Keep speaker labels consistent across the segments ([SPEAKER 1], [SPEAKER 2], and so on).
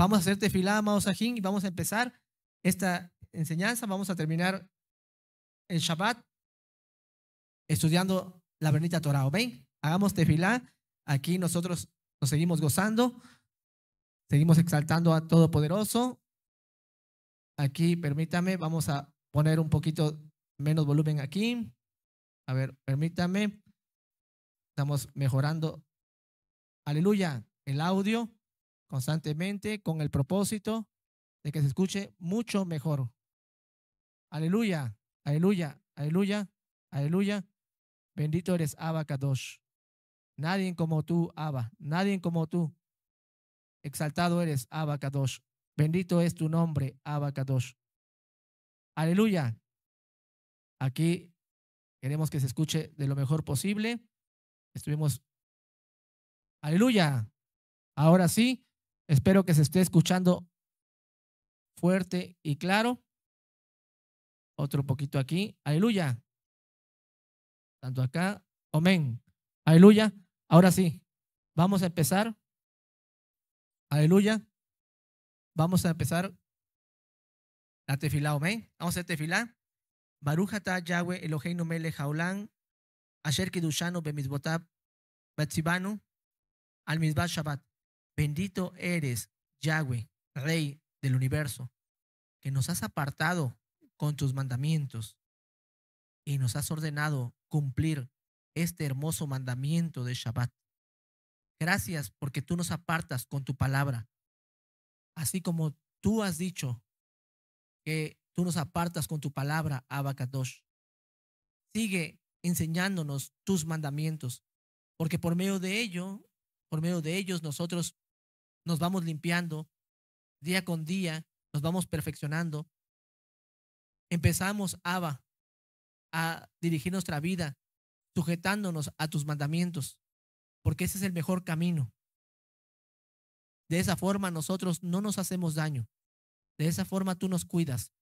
[SPEAKER 1] Vamos a hacer tefilá, amados y vamos a empezar esta enseñanza. Vamos a terminar el Shabbat estudiando la Bernita Torah. ¿Ven? Hagamos tefilá. Aquí nosotros nos seguimos gozando. Seguimos exaltando a Todopoderoso. Aquí, permítame, vamos a poner un poquito menos volumen aquí. A ver, permítame. Estamos mejorando. Aleluya, el audio constantemente con el propósito de que se escuche mucho mejor. Aleluya, aleluya, aleluya, aleluya. Bendito eres Abba Kadosh. Nadie como tú, Abba, nadie como tú. Exaltado eres Abba Kadosh. Bendito es tu nombre, Abba Kadosh. Aleluya. Aquí queremos que se escuche de lo mejor posible. Estuvimos. Aleluya. Ahora sí, Espero que se esté
[SPEAKER 2] escuchando fuerte y claro. Otro poquito aquí. Aleluya. Tanto acá. Amén.
[SPEAKER 1] Aleluya. Ahora sí. Vamos a empezar. Aleluya. Vamos a empezar la tefila Amén. Vamos a hacer tefilá. Barujata Yahweh Eloheinu Mele Jaulán. Asher Kidushanu Bemizbotab Batsibanu. Al Shabbat. Bendito eres, Yahweh, Rey del universo, que nos has apartado con tus mandamientos y nos has ordenado cumplir este hermoso mandamiento de Shabbat. Gracias porque tú nos apartas con tu palabra, así como tú has dicho que tú nos apartas con tu palabra, Abacadosh. Sigue enseñándonos tus mandamientos, porque por medio de ello, por medio de ellos nosotros nos vamos limpiando, día con día nos vamos perfeccionando. Empezamos, Abba, a dirigir nuestra vida, sujetándonos a tus mandamientos, porque ese es el mejor camino. De esa forma nosotros no nos hacemos daño. De esa forma tú nos cuidas.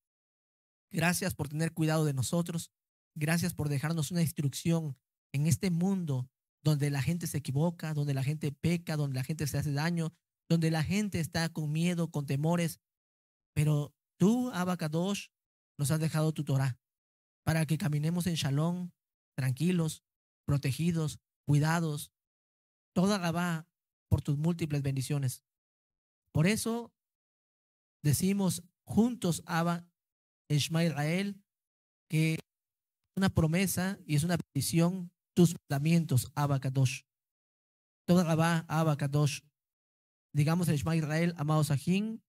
[SPEAKER 1] Gracias por tener cuidado de nosotros. Gracias por dejarnos una instrucción en este mundo donde la gente se equivoca, donde la gente peca, donde la gente se hace daño, donde la gente está con miedo, con temores. Pero tú, Abacadosh, nos has dejado tu Torah para que caminemos en shalom, tranquilos, protegidos, cuidados. Toda la por tus múltiples bendiciones. Por eso decimos juntos, Abba, Israel, que es una promesa y es una petición tus mandamientos, Abba Kadosh. Toda la Abba Kadosh digamos el Shema Israel, amado jim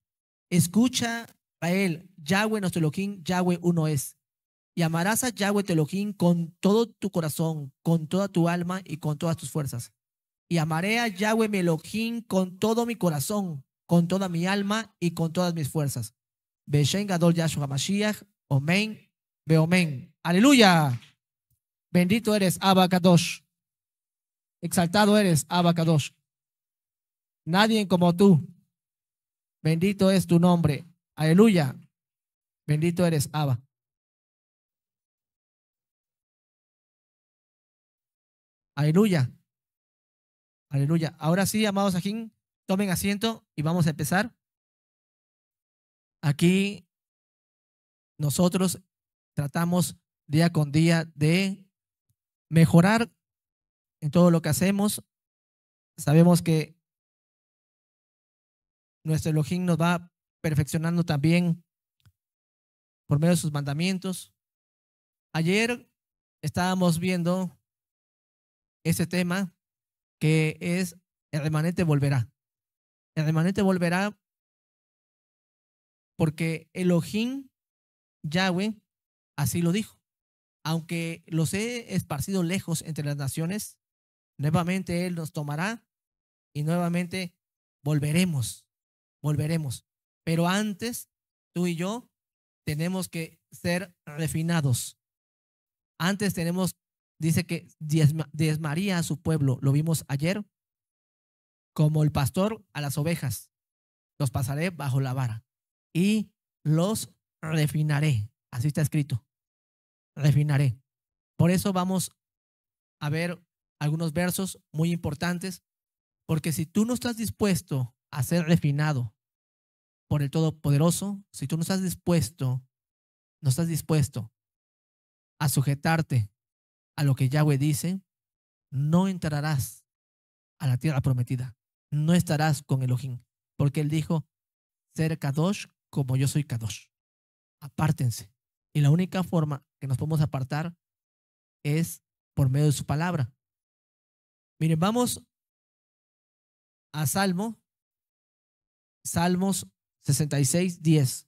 [SPEAKER 1] escucha a él Yahweh nuestro Elohim, Yahweh uno es. Y amarás a Yahweh tu con todo tu corazón, con toda tu alma y con todas tus fuerzas. Y amaré a Yahweh mi con todo mi corazón, con toda mi alma y con todas mis fuerzas. Beshen Gadol Yahshua Mashiach, Omen, Beomen. Aleluya. Bendito eres, Kadosh Exaltado eres, Kadosh Nadie como tú.
[SPEAKER 2] Bendito es tu nombre. Aleluya. Bendito eres, Abba. Aleluya. Aleluya. Ahora sí, amados aquí, tomen asiento y vamos a empezar.
[SPEAKER 1] Aquí nosotros tratamos día con día de mejorar en todo lo que hacemos. Sabemos que nuestro Elohim nos va perfeccionando también por medio de sus mandamientos. Ayer estábamos viendo ese tema que es el remanente volverá. El remanente volverá porque Elohim, Yahweh, así lo dijo. Aunque los he esparcido lejos entre las naciones, nuevamente Él nos tomará y nuevamente volveremos volveremos. Pero antes, tú y yo tenemos que ser refinados. Antes tenemos, dice que desmaría a su pueblo, lo vimos ayer, como el pastor a las ovejas, los pasaré bajo la vara y los refinaré. Así está escrito, refinaré. Por eso vamos a ver algunos versos muy importantes, porque si tú no estás dispuesto a ser refinado por el Todopoderoso, si tú no estás dispuesto, no estás dispuesto a sujetarte a lo que Yahweh dice, no entrarás a la tierra prometida, no estarás con Elohim, porque él dijo, ser Kadosh como yo soy Kadosh. Apártense. Y la única forma que nos podemos apartar es por medio de su palabra.
[SPEAKER 2] Miren, vamos a Salmo Salmos 66, 10.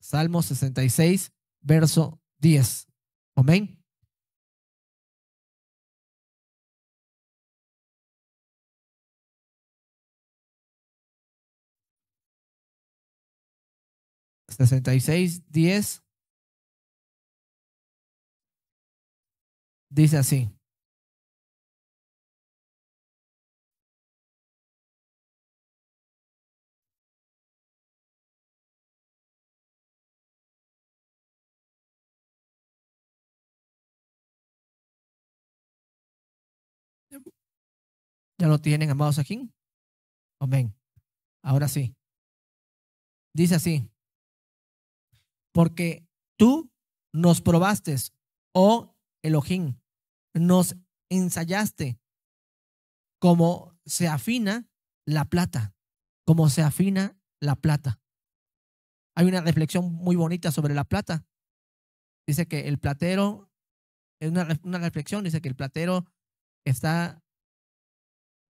[SPEAKER 2] salmos 66, verso 10. Amén. Sesenta y seis, Dice así. ¿Ya lo tienen, amados aquí? Amén. Ahora sí. Dice así. Porque tú
[SPEAKER 1] nos probaste, oh Elohim, nos ensayaste como se afina la plata, como se afina la plata. Hay una reflexión muy bonita sobre la plata. Dice que el platero, es una reflexión, dice que el platero está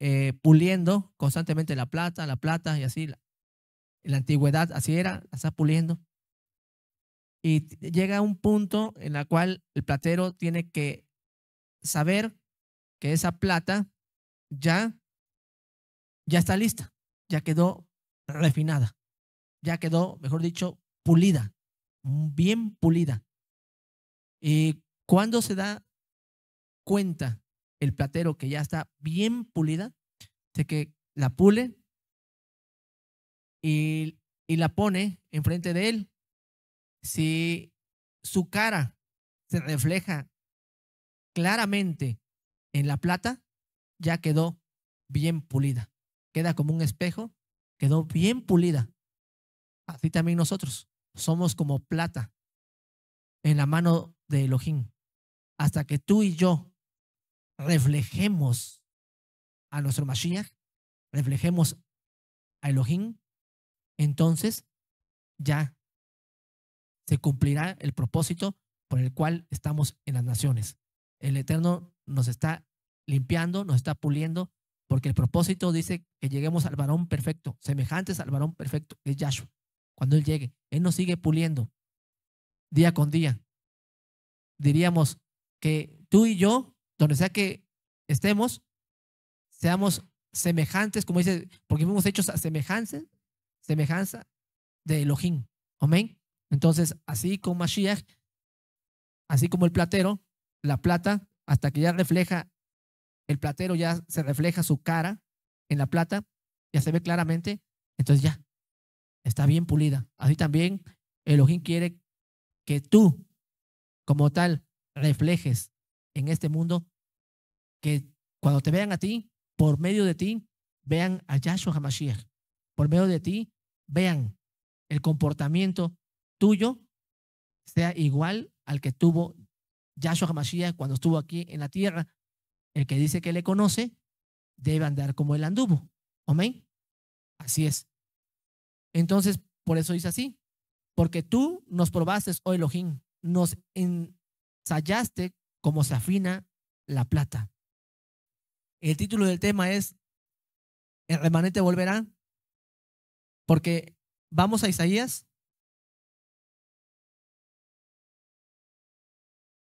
[SPEAKER 1] eh, puliendo constantemente la plata, la plata y así. La, en la antigüedad así era, la está puliendo. Y llega un punto en el cual el platero tiene que saber que esa plata ya, ya está lista, ya quedó refinada, ya quedó, mejor dicho, pulida, mm, bien pulida. Y cuando se da cuenta el platero que ya está bien pulida, de que la pule y, y la pone enfrente de él. Si su cara se refleja claramente en la plata, ya quedó bien pulida. Queda como un espejo, quedó bien pulida. Así también nosotros somos como plata en la mano de Elohim. Hasta que tú y yo reflejemos a nuestro Mashiach, reflejemos a Elohim, entonces ya se cumplirá el propósito por el cual estamos en las naciones. El Eterno nos está limpiando, nos está puliendo, porque el propósito dice que lleguemos al varón perfecto, semejantes al varón perfecto, que es Yahshua. Cuando Él llegue, Él nos sigue puliendo día con día. Diríamos que tú y yo donde sea que estemos, seamos semejantes, como dice, porque hemos hecho semejanza, semejanza de Elohim. Amén. Entonces, así como Mashiach, así como el platero, la plata, hasta que ya refleja, el platero ya se refleja su cara en la plata, ya se ve claramente, entonces ya, está bien pulida. Así también Elohim quiere que tú, como tal, reflejes en este mundo que cuando te vean a ti, por medio de ti, vean a Yahshua HaMashiach. Por medio de ti, vean el comportamiento tuyo sea igual al que tuvo Yahshua HaMashiach cuando estuvo aquí en la tierra. El que dice que le conoce debe andar como él anduvo. Amén. Así es. Entonces, por eso dice así. Porque tú nos probaste, oh Elohim, nos ensayaste Cómo se afina la plata.
[SPEAKER 2] El título del tema es El remanente volverá, porque vamos a Isaías.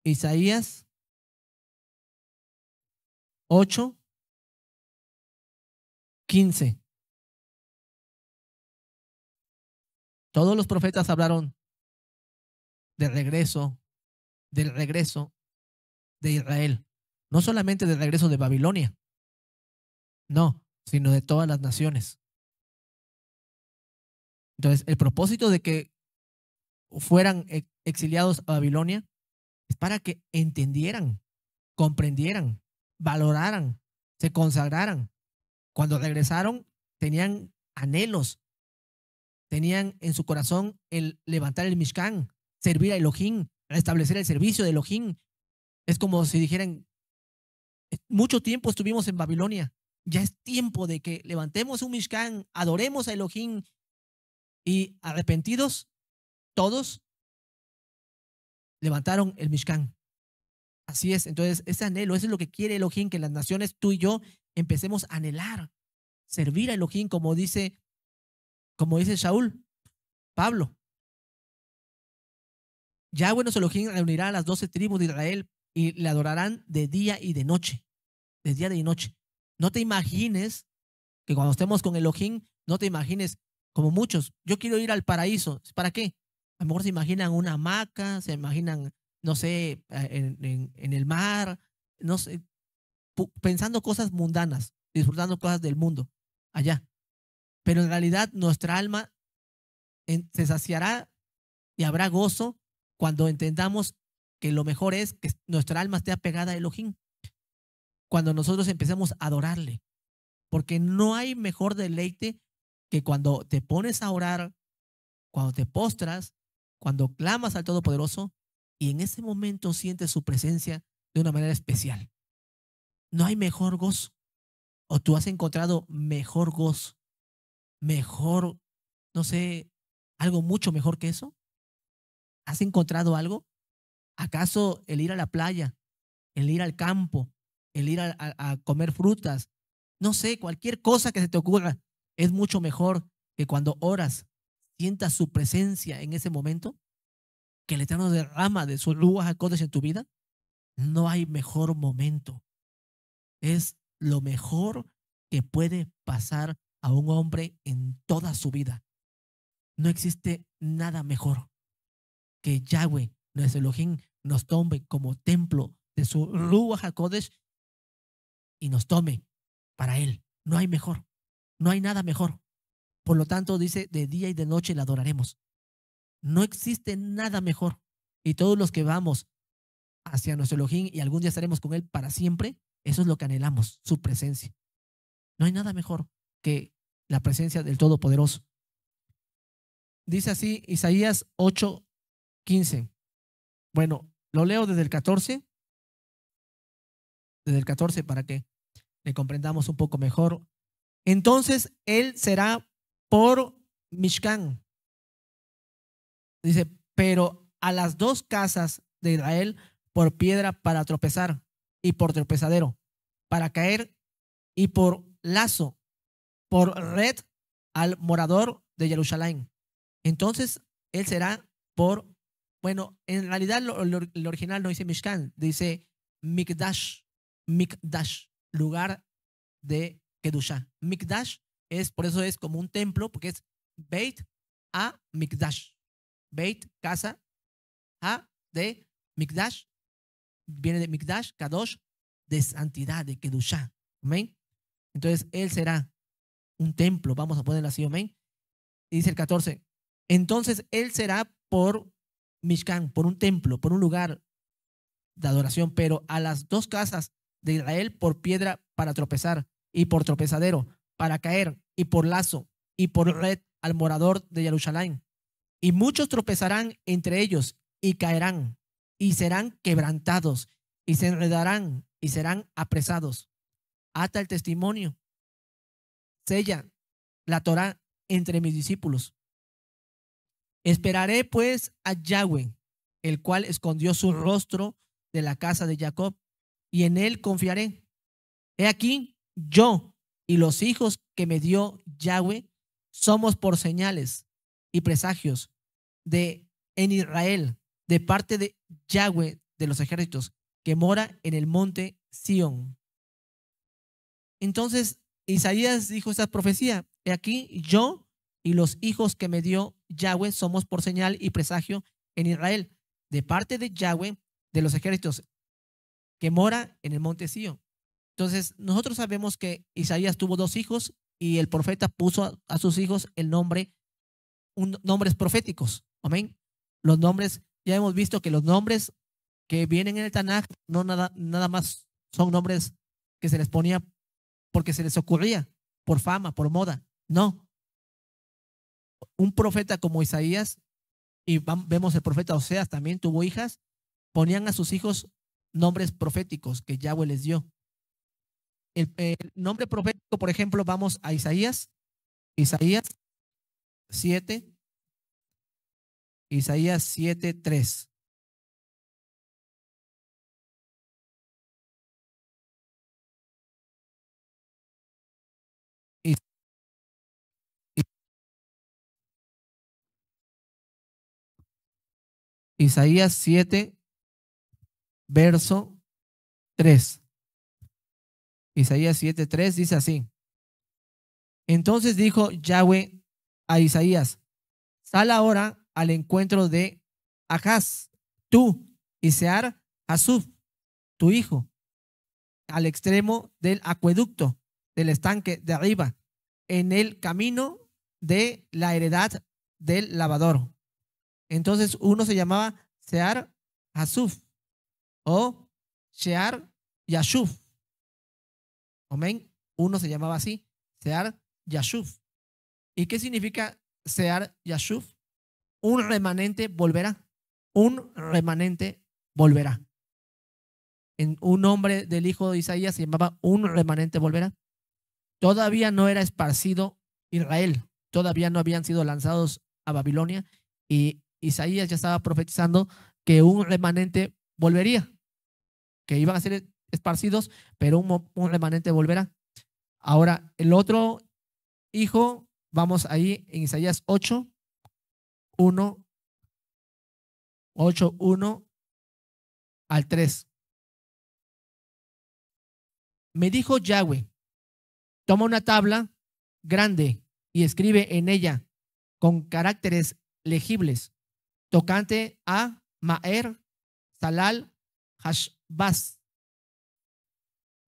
[SPEAKER 2] Isaías 8, 15. Todos los profetas hablaron del regreso,
[SPEAKER 1] del regreso de Israel, no solamente del regreso de Babilonia,
[SPEAKER 2] no, sino de todas las naciones. Entonces, el propósito de que fueran e-, exiliados a Babilonia
[SPEAKER 1] es para que entendieran, comprendieran, valoraran, se consagraran. Cuando regresaron, tenían anhelos, tenían en su corazón el levantar el Mishkan, servir a Elohim, restablecer el servicio de Elohim, es como si dijeran, mucho tiempo estuvimos en Babilonia, ya es tiempo de que levantemos un Mishkan, adoremos a Elohim y arrepentidos, todos levantaron el Mishkan. Así es, entonces ese anhelo, eso es lo que quiere Elohim, que las naciones, tú y yo, empecemos a anhelar, servir a Elohim, como dice, como dice Saúl, Pablo. ya bueno, Elohim reunirá a las doce tribus de Israel y le adorarán de día y de noche, de día y de noche. No te imagines que cuando estemos con Elohim, no te imagines como muchos, yo quiero ir al paraíso, ¿para qué? A lo mejor se imaginan una hamaca, se imaginan, no sé, eh, en, en el mar, no sé, pensando cosas mundanas, disfrutando cosas del mundo, allá. Pero en realidad nuestra alma se saciará y habrá gozo cuando entendamos que lo mejor es que nuestra alma esté apegada a Elohim cuando nosotros empecemos a adorarle. Porque no hay mejor deleite que cuando te pones a orar, cuando te postras, cuando clamas al Todopoderoso y en ese momento sientes su presencia de una manera especial. No hay mejor gozo. O tú has encontrado mejor gozo, mejor, no sé, algo mucho mejor que eso. ¿Has encontrado algo? ¿Acaso el ir a la playa, el ir al campo, el ir a, comer frutas, no sé, cualquier cosa que se te ocurra, es mucho mejor que cuando oras sientas su presencia en ese momento? ¿Que el Eterno derrama de sus a acordes en tu vida? No hay mejor momento. Es lo mejor que puede pasar a un hombre en toda su vida. No existe nada mejor que Yahweh, nuestro Elohim, nos tome como templo de su Ruach HaKodesh y nos tome para Él. No hay mejor, no hay nada mejor. Por lo tanto, dice, de día y de noche la adoraremos. No existe nada mejor. Y todos los que vamos hacia nuestro Elohim y algún día estaremos con Él para siempre, eso es lo que anhelamos, su presencia. No hay nada mejor que la presencia del Todopoderoso. Dice así Isaías 8.15. Bueno, lo leo desde el 14. Desde el 14 para que le comprendamos un poco mejor. Entonces él será por Mishkan. Dice, pero a las dos casas de Israel por piedra para tropezar y por tropezadero, para caer y por lazo, por red al morador de Jerusalén. Entonces él será por bueno, en realidad lo, original no dice Mishkan, dice Mikdash, Mikdash, lugar de Kedusha. Mikdash es, por eso es como un templo, porque es Beit a Mikdash. Beit, casa, a de Mikdash, viene de Mikdash, Kadosh, de santidad, de Kedusha. Amén. Entonces, él será un templo, vamos a ponerlo así, amén. Y dice el 14, entonces él será por por un templo, por un lugar de adoración, pero a las dos casas de Israel por piedra para tropezar y por tropezadero para caer y por lazo y por red al morador de Jerusalén. Y muchos tropezarán entre ellos y caerán y serán quebrantados y se enredarán y serán apresados. Ata el testimonio. Sella la Torá entre mis discípulos Esperaré pues a Yahweh, el cual escondió su rostro de la casa de Jacob, y en él confiaré. He aquí, yo y los hijos que me dio Yahweh somos por señales y presagios de en Israel, de parte de Yahweh de los ejércitos, que mora en el monte Sión. Entonces, Isaías dijo esta profecía, he aquí, yo y los hijos que me dio Yahweh somos por señal y presagio en Israel, de parte de Yahweh de los ejércitos, que mora en el monte Sio. Entonces, nosotros sabemos que Isaías tuvo dos hijos y el profeta puso a, sus hijos el nombre, un, nombres proféticos. Amén. Los nombres, ya hemos visto que los nombres que vienen en el Tanaj no nada, nada más son nombres que se les ponía porque se les ocurría, por fama, por moda. No, un profeta como Isaías, y vemos el profeta Oseas también tuvo hijas, ponían a sus hijos nombres proféticos que Yahweh les dio. El, nombre profético, por ejemplo, vamos a Isaías, Isaías
[SPEAKER 2] 7, Isaías 7, 3. Isaías 7, verso 3. Isaías
[SPEAKER 1] 7, 3 dice así. Entonces dijo Yahweh a Isaías, sal ahora al encuentro de Ahaz, tú, y Sear Hasub, tu hijo, al extremo del acueducto, del estanque de arriba, en el camino de la heredad del lavador. Entonces uno se llamaba Sear Hasuf o Shear Yashuf. Amén. Uno se llamaba así, Sear Yashuf. ¿Y qué significa Sear Yashuf? Un remanente volverá. Un remanente volverá. En un hombre del hijo de Isaías se llamaba un remanente volverá. Todavía no era esparcido Israel. Todavía no habían sido lanzados a Babilonia y Isaías ya estaba profetizando que un remanente volvería, que iban a ser esparcidos, pero un, remanente volverá. Ahora, el otro hijo, vamos ahí en Isaías
[SPEAKER 2] 8, 1, 8, 1 al 3. Me dijo Yahweh, toma una tabla grande y escribe en ella
[SPEAKER 1] con caracteres legibles tocante a Maer, Salal, Hashbaz.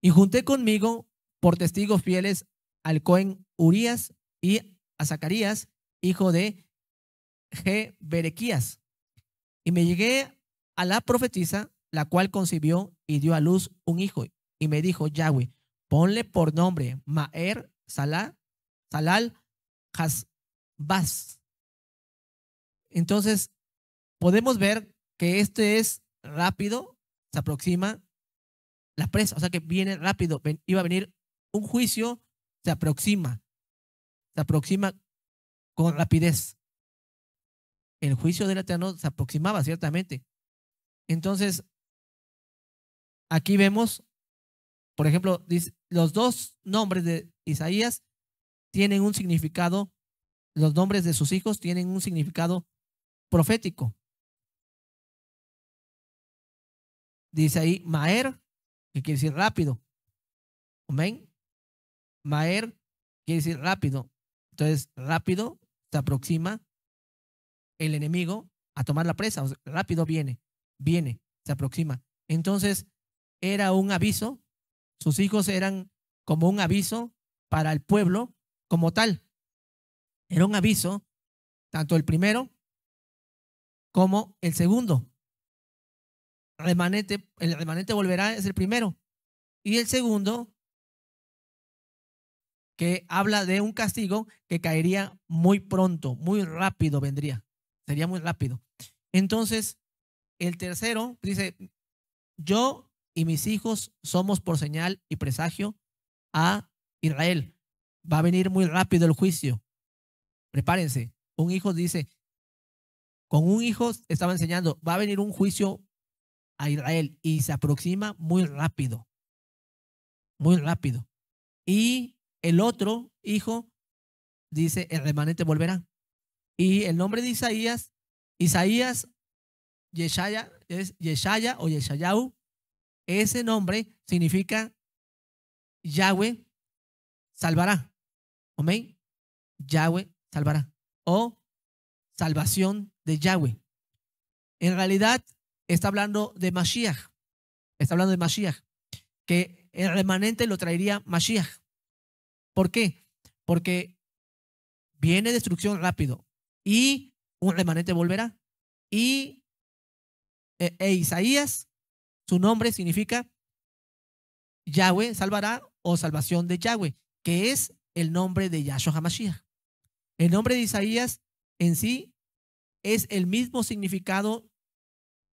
[SPEAKER 1] Y junté conmigo por testigos fieles al Cohen Urias y a Zacarías, hijo de Berequías. Y me llegué a la profetisa, la cual concibió y dio a luz un hijo. Y me dijo Yahweh, ponle por nombre Maer, Salal, Salal, Entonces podemos ver que este es rápido, se aproxima la presa, o sea que viene rápido, iba a venir un juicio, se aproxima, se aproxima con rapidez. El juicio del Eterno se aproximaba, ciertamente. Entonces, aquí vemos, por ejemplo, los dos nombres de Isaías tienen un significado, los nombres de
[SPEAKER 2] sus hijos tienen un significado profético. Dice ahí Maer, que quiere decir rápido. Amén.
[SPEAKER 1] Maer quiere decir rápido. Entonces, rápido se aproxima el enemigo a tomar la presa. rápido viene, viene, se aproxima. Entonces, era un aviso. Sus hijos eran como un aviso para el pueblo como tal. Era un aviso, tanto el primero como el segundo remanente, el remanente volverá es el primero. Y el segundo, que habla de un castigo que caería muy pronto, muy rápido vendría. Sería muy rápido. Entonces, el tercero dice, yo y mis hijos somos por señal y presagio a Israel. Va a venir muy rápido el juicio. Prepárense. Un hijo dice, con un hijo estaba enseñando, va a venir un juicio a Israel y se aproxima muy rápido, muy rápido. Y el otro hijo dice, el remanente volverá. Y el nombre de Isaías, Isaías Yeshaya, es Yeshaya o Yeshayahu, ese nombre significa Yahweh salvará. Amén. Yahweh salvará. O salvación de Yahweh. En realidad, está hablando de Mashiach. Está hablando de Mashiach. Que el remanente lo traería Mashiach. ¿Por qué? Porque viene destrucción rápido y un remanente volverá. Y e, e, Isaías, su nombre significa Yahweh salvará o salvación de Yahweh, que es el nombre de Yahshua HaMashiach. El nombre de Isaías en sí es el mismo significado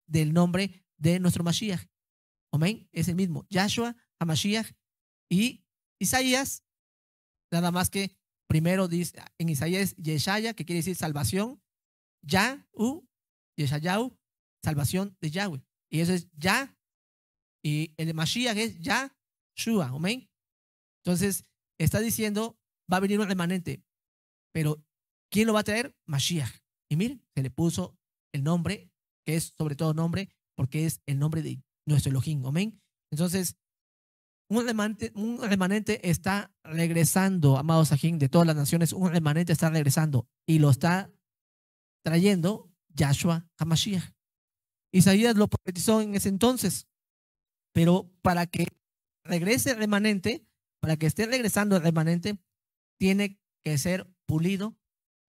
[SPEAKER 1] del nombre de nuestro Mashiach. Amén. Es el mismo. Yahshua, Mashiach y Isaías. Nada más que primero dice en Isaías Yeshaya, que quiere decir salvación. Yahu, Yeshayahu, salvación de Yahweh. Y eso es Ya. Y el de Mashiach es Yahshua. Amén. Entonces, está diciendo, va a venir un remanente. Pero, ¿quién lo va a traer? Mashiach. Y miren, se le puso el nombre que es sobre todo nombre, porque es el nombre de nuestro Elohim. Amén. Entonces, un remanente, está regresando, amados Sahim, de todas las naciones, un remanente está regresando y lo está trayendo Yahshua Hamashiach. Isaías lo profetizó en ese entonces, pero para que regrese el remanente, para que esté regresando el remanente, tiene que ser pulido,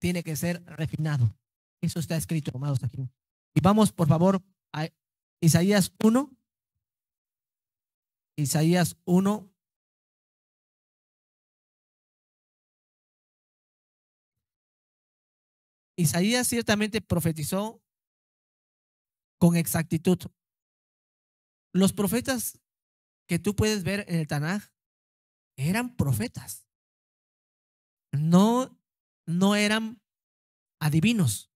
[SPEAKER 1] tiene que ser refinado. Eso está escrito, amados aquí. Y vamos, por favor, a
[SPEAKER 2] Isaías 1. Isaías 1. Isaías ciertamente profetizó con exactitud. Los profetas que tú puedes ver en el Tanaj eran profetas. No, no eran
[SPEAKER 1] adivinos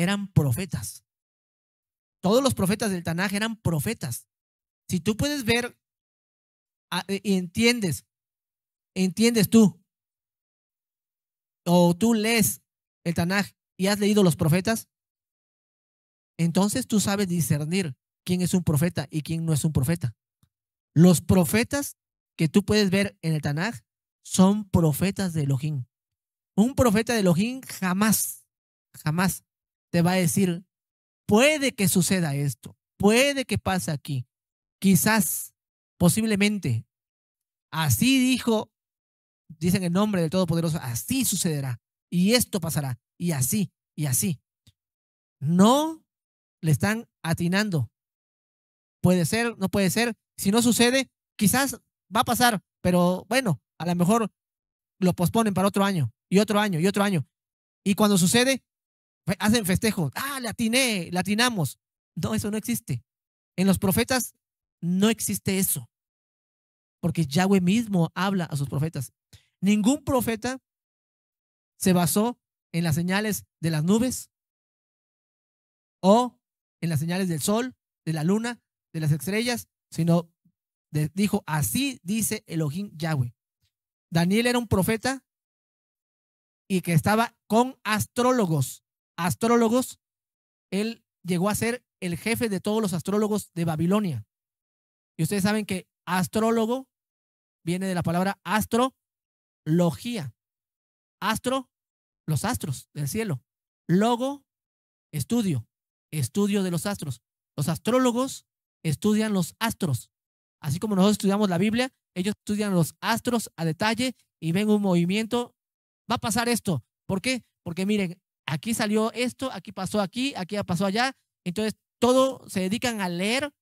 [SPEAKER 1] eran profetas. Todos los profetas del Tanaj eran profetas. Si tú puedes ver e, y entiendes, entiendes tú, o tú lees el Tanaj y has leído los profetas, entonces tú sabes discernir quién es un profeta y quién no es un profeta. Los profetas que tú puedes ver en el Tanaj son profetas de Elohim. Un profeta de Elohim jamás, jamás te va a decir, puede que suceda esto, puede que pase aquí, quizás, posiblemente. Así dijo, dicen el nombre del Todopoderoso, así sucederá, y esto pasará, y así, y así. No le están atinando. Puede ser, no puede ser. Si no sucede, quizás va a pasar, pero bueno, a lo mejor lo posponen para otro año, y otro año, y otro año. Y cuando sucede, pues, hacen festejo, Ah, latiné, latinamos. No, eso no existe. En los profetas no existe eso. Porque Yahweh mismo habla a sus profetas. Ningún profeta se basó en las señales de las nubes o en las señales del sol, de la luna, de las estrellas, sino dijo, así dice Elohim Yahweh. Daniel era un profeta y que estaba con astrólogos astrólogos, él llegó a ser el jefe de todos los astrólogos de Babilonia. Y ustedes saben que astrólogo viene de la palabra astrología. Astro, los astros del cielo. Logo, estudio, estudio de los astros. Los astrólogos estudian los astros. Así como nosotros estudiamos la Biblia, ellos estudian los astros a detalle y ven un movimiento. Va a pasar esto. ¿Por qué? Porque miren, aquí salió esto, aquí pasó aquí, aquí pasó allá. Entonces, todo se dedican a leer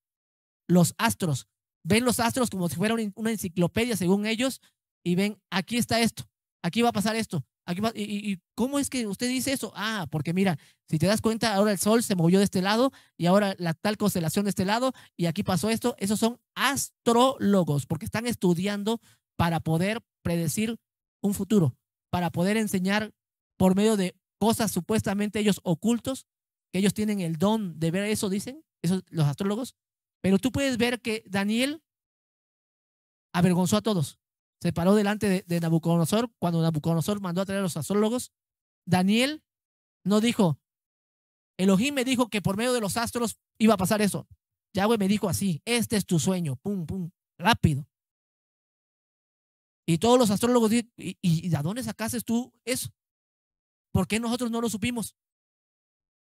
[SPEAKER 1] los astros. Ven los astros como si fuera una enciclopedia, según ellos, y ven, aquí está esto, aquí va a pasar esto. Aquí y, y, cómo es que usted dice eso? Ah, porque mira, si te das cuenta, ahora el sol se movió de este lado y ahora la tal constelación de este lado y aquí pasó esto. Esos son astrólogos, porque están estudiando para poder predecir un futuro, para poder enseñar por medio de cosas supuestamente ellos ocultos, que ellos tienen el don de ver eso, dicen los astrólogos, pero tú puedes ver que Daniel avergonzó a todos. Se paró delante de, Nabucodonosor cuando Nabucodonosor mandó a traer a los astrólogos. Daniel no dijo, Elohim me dijo que por medio de los astros iba a pasar eso. Yahweh me dijo así, este es tu sueño, pum, pum, rápido. Y todos los astrólogos dicen, ¿y, y, y de dónde sacaste tú eso? ¿Por qué nosotros no lo supimos?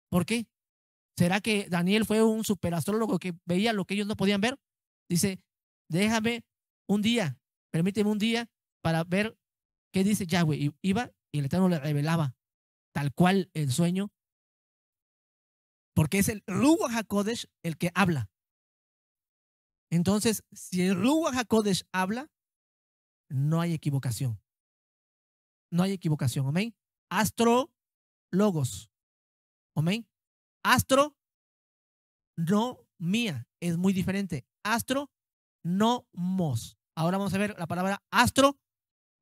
[SPEAKER 1] ¿Por qué? ¿Será que Daniel fue un superastrólogo que veía lo que ellos no podían ver? Dice, déjame un día, permíteme un día para ver qué dice Yahweh. Y iba y el Eterno le revelaba tal cual el sueño, porque es el Ruach HaKodesh el que habla. Entonces, si el Ruach HaKodesh habla, no hay equivocación. No hay equivocación, amén logos. Amén. Astro, no mía, es muy diferente. Astro, nomos. Ahora vamos a ver la palabra astro,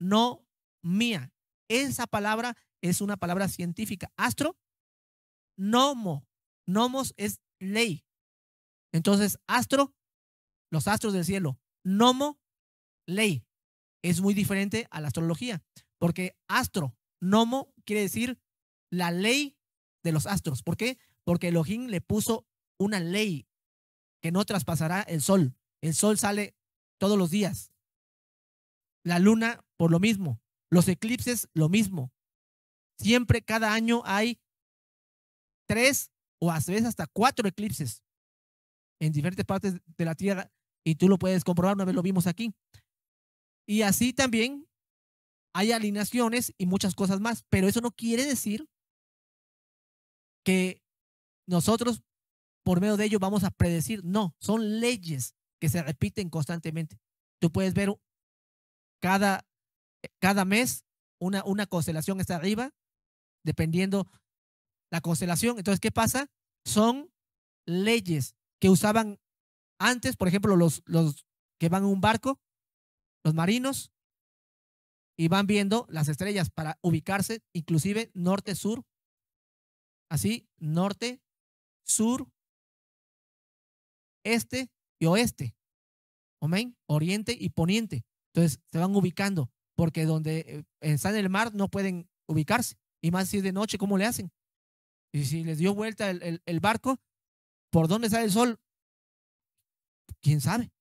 [SPEAKER 1] no mía. Esa palabra es una palabra científica. Astro, nomo. Nomos es ley. Entonces, astro, los astros del cielo. Nomo, ley. Es muy diferente a la astrología, porque astro, Nomo quiere decir la ley de los astros. ¿Por qué? Porque Elohim le puso una ley que no traspasará el sol. El sol sale todos los días. La luna, por lo mismo. Los eclipses, lo mismo. Siempre, cada año hay tres o a veces hasta cuatro eclipses en diferentes partes de la Tierra y tú lo puedes comprobar, una vez lo vimos aquí. Y así también hay alineaciones y muchas cosas más, pero eso no quiere decir que nosotros por medio de ello vamos a predecir, no, son leyes que se repiten constantemente. Tú puedes ver cada, cada mes una, una constelación está arriba, dependiendo la constelación. Entonces, ¿qué pasa? Son leyes que usaban antes, por ejemplo, los, los que van en un barco, los marinos, y van viendo las estrellas para ubicarse, inclusive norte-sur. Así, norte, sur, este y oeste. Amén. Oriente y poniente. Entonces se van ubicando, porque donde eh, están en el mar no pueden ubicarse. Y más si es de noche, ¿cómo le hacen? Y si les dio vuelta el, el, barco, ¿por dónde sale el sol? ¿Quién sabe?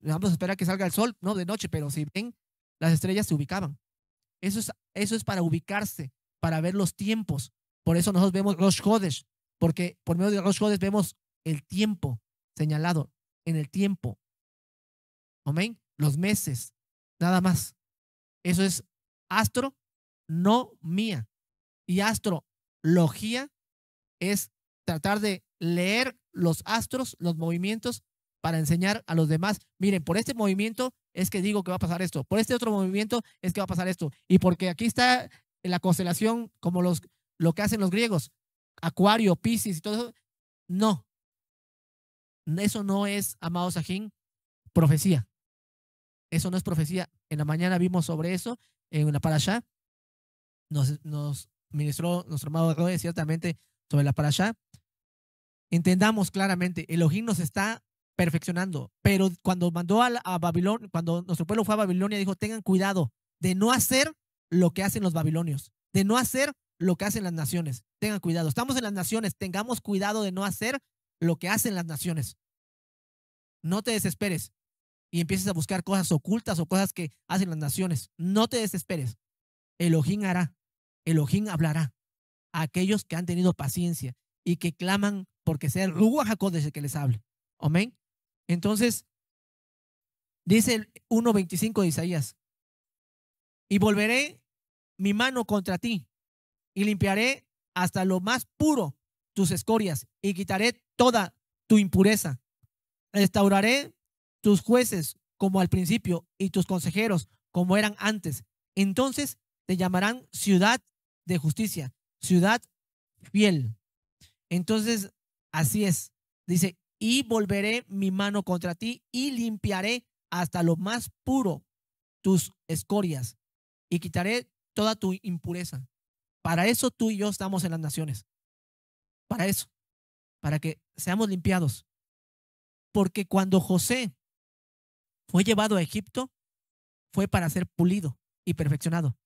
[SPEAKER 1] Vamos a esperar que salga el sol, no de noche, pero si ven las estrellas se ubicaban. Eso es, eso es para ubicarse, para ver los tiempos. Por eso nosotros vemos Rosh Hodesh, porque por medio de Rosh Hodesh vemos el tiempo señalado, en el tiempo. Amén. Los meses, nada más. Eso es astro, no mía. Y astrología es tratar de leer los astros, los movimientos, para enseñar a los demás. Miren, por este movimiento es que digo que va a pasar esto, por este otro movimiento es que va a pasar esto. Y porque aquí está la constelación, como los, lo que hacen los griegos, Acuario, Pisces y todo eso, no. Eso no es, amado ajín, profecía. Eso no es profecía. En la mañana vimos sobre eso, en una parasha, nos, nos ministró nuestro amado Roe, ciertamente, sobre la parasha. Entendamos claramente, el ojín nos está perfeccionando. Pero cuando mandó a, a Babilonia, cuando nuestro pueblo fue a Babilonia, dijo, tengan cuidado de no hacer lo que hacen los babilonios, de no hacer lo que hacen las naciones. Tengan cuidado. Estamos en las naciones, tengamos cuidado de no hacer lo que hacen las naciones. No te desesperes y empieces a buscar cosas ocultas o cosas que hacen las naciones. No te desesperes. Elohim hará, Elohim hablará a aquellos que han tenido paciencia y que claman porque sea el desde que les hable. Amén. Entonces, dice el 1.25 de Isaías, y volveré mi mano contra ti y limpiaré hasta lo más puro tus escorias y quitaré toda tu impureza. Restauraré tus jueces como al principio y tus consejeros como eran antes. Entonces te llamarán ciudad de justicia, ciudad fiel. Entonces, así es. Dice, y volveré mi mano contra ti y limpiaré hasta lo más puro tus escorias y quitaré toda tu impureza. Para eso tú y yo estamos en las naciones. Para eso. Para que seamos limpiados. Porque cuando José fue llevado a Egipto, fue para ser pulido y perfeccionado.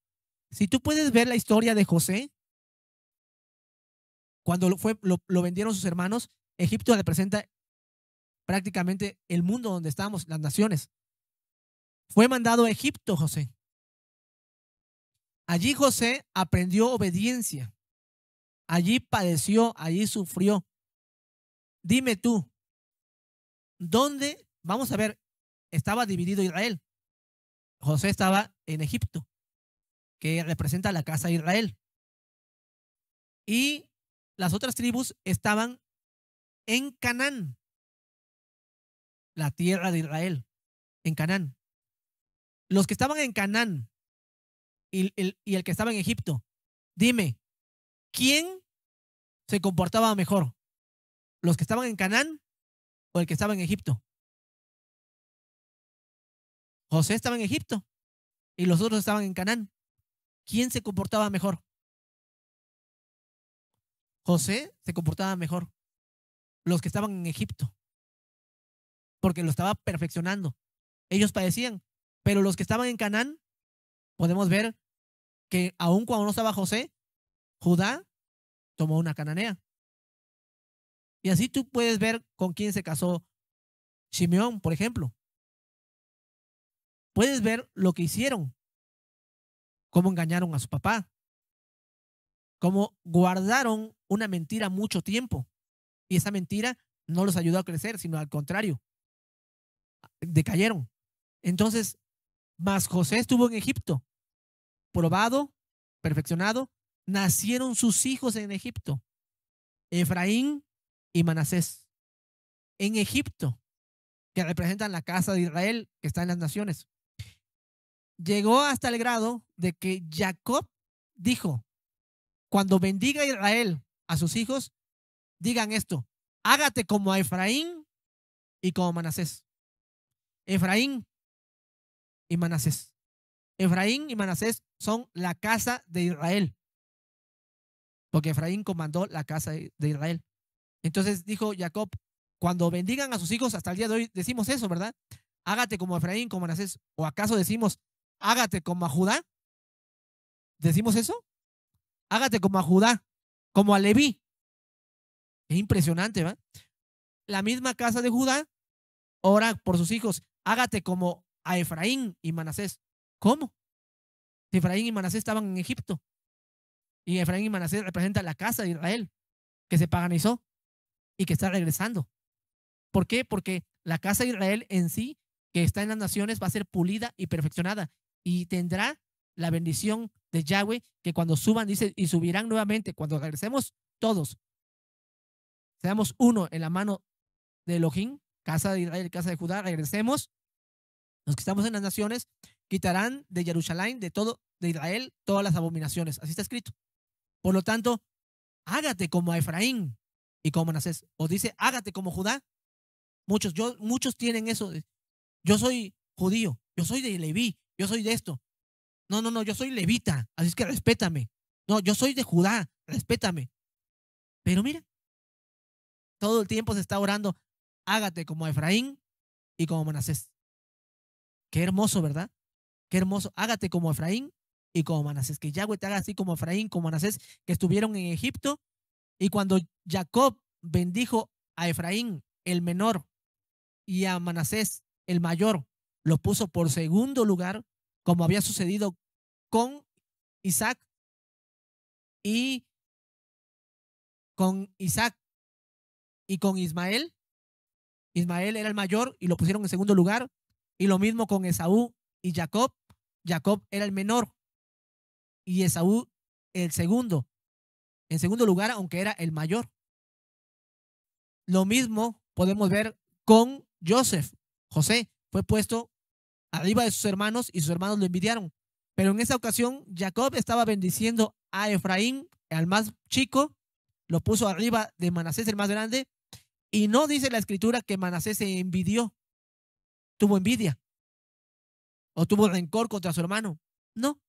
[SPEAKER 1] Si tú puedes ver la historia de José, cuando lo, fue, lo, vendieron sus hermanos, Egipto representa prácticamente el mundo donde estábamos, las naciones. Fue mandado a Egipto José. Allí José aprendió obediencia. Allí padeció, allí sufrió. Dime tú, ¿dónde? Vamos a ver, estaba dividido Israel. José estaba en Egipto, que representa la casa de Israel. Y las otras tribus estaban en Canaán, la tierra de Israel, en Canaán. Los que estaban en Canaán y el, y el que estaba en Egipto, dime,
[SPEAKER 2] ¿quién se comportaba mejor? ¿Los que estaban en Canaán o el que estaba en Egipto? José estaba en Egipto y los otros estaban en Canaán. ¿Quién se comportaba mejor?
[SPEAKER 1] José se comportaba mejor. Los que estaban en Egipto porque lo estaba perfeccionando. Ellos padecían, pero los que estaban en Canaán, podemos ver que aun cuando no estaba José, Judá tomó una cananea. Y así tú puedes ver con quién se casó
[SPEAKER 2] Simeón, por ejemplo. Puedes ver lo que hicieron, cómo engañaron a su papá, cómo
[SPEAKER 1] guardaron una mentira mucho tiempo. Y esa mentira no los ayudó a crecer, sino al contrario, decayeron. Entonces, más José estuvo en Egipto, probado, perfeccionado, nacieron sus hijos en Egipto, Efraín y Manasés, en Egipto, que representan la casa de Israel, que está en las naciones. Llegó hasta el grado de que Jacob dijo, cuando bendiga Israel a sus hijos, digan esto, hágate como a Efraín y como Manasés. Efraín y Manasés. Efraín y Manasés son la casa de Israel, porque Efraín comandó la casa de Israel. Entonces dijo Jacob, cuando bendigan a sus hijos, hasta el día de hoy decimos eso, ¿verdad? Hágate como Efraín, como Manasés, o acaso decimos, hágate como a Judá. ¿Decimos eso? Hágate como a Judá, como a Leví. Es impresionante, ¿va? La misma casa de Judá ora por sus hijos hágate como a Efraín y Manasés. ¿Cómo? Efraín y Manasés estaban en Egipto. Y Efraín y Manasés representan la casa de Israel, que se paganizó y que está regresando. ¿Por qué? Porque la casa de Israel en sí, que está en las naciones, va a ser pulida y perfeccionada y tendrá la bendición de Yahweh, que cuando suban, dice, y subirán nuevamente, cuando regresemos todos, seamos uno en la mano de Elohim, casa de Israel, casa de Judá, regresemos, los que estamos en las naciones, quitarán de Jerusalén, de todo, de Israel, todas las abominaciones. Así está escrito. Por lo tanto, hágate como Efraín y como Manasés. O dice, hágate como Judá. Muchos, yo, muchos tienen eso. yo soy judío, yo soy de Leví, yo soy de esto. No, no, no, yo soy levita, así es que respétame. No, yo soy de Judá, respétame. Pero mira, todo el tiempo se está orando, hágate como Efraín y como Manasés. Qué hermoso, ¿verdad? Qué hermoso. Hágate como Efraín y como Manasés. Que Yahweh te haga así como Efraín, como Manasés, que estuvieron en Egipto. Y cuando Jacob bendijo a Efraín, el menor, y a Manasés, el mayor, lo puso por segundo lugar, como
[SPEAKER 2] había sucedido con Isaac y con Isaac y con Ismael.
[SPEAKER 1] Ismael era el mayor y lo pusieron en segundo lugar y lo mismo con Esaú y Jacob. Jacob era el menor y Esaú el segundo. En segundo lugar, aunque era el mayor. Lo mismo podemos ver con Joseph. José fue puesto arriba de sus hermanos y sus hermanos lo envidiaron. Pero en esa ocasión, Jacob estaba bendiciendo a Efraín, al más chico, lo puso arriba de Manasés, el más grande, y no dice la escritura que Manasés
[SPEAKER 2] se envidió tuvo envidia o tuvo rencor contra su hermano. No.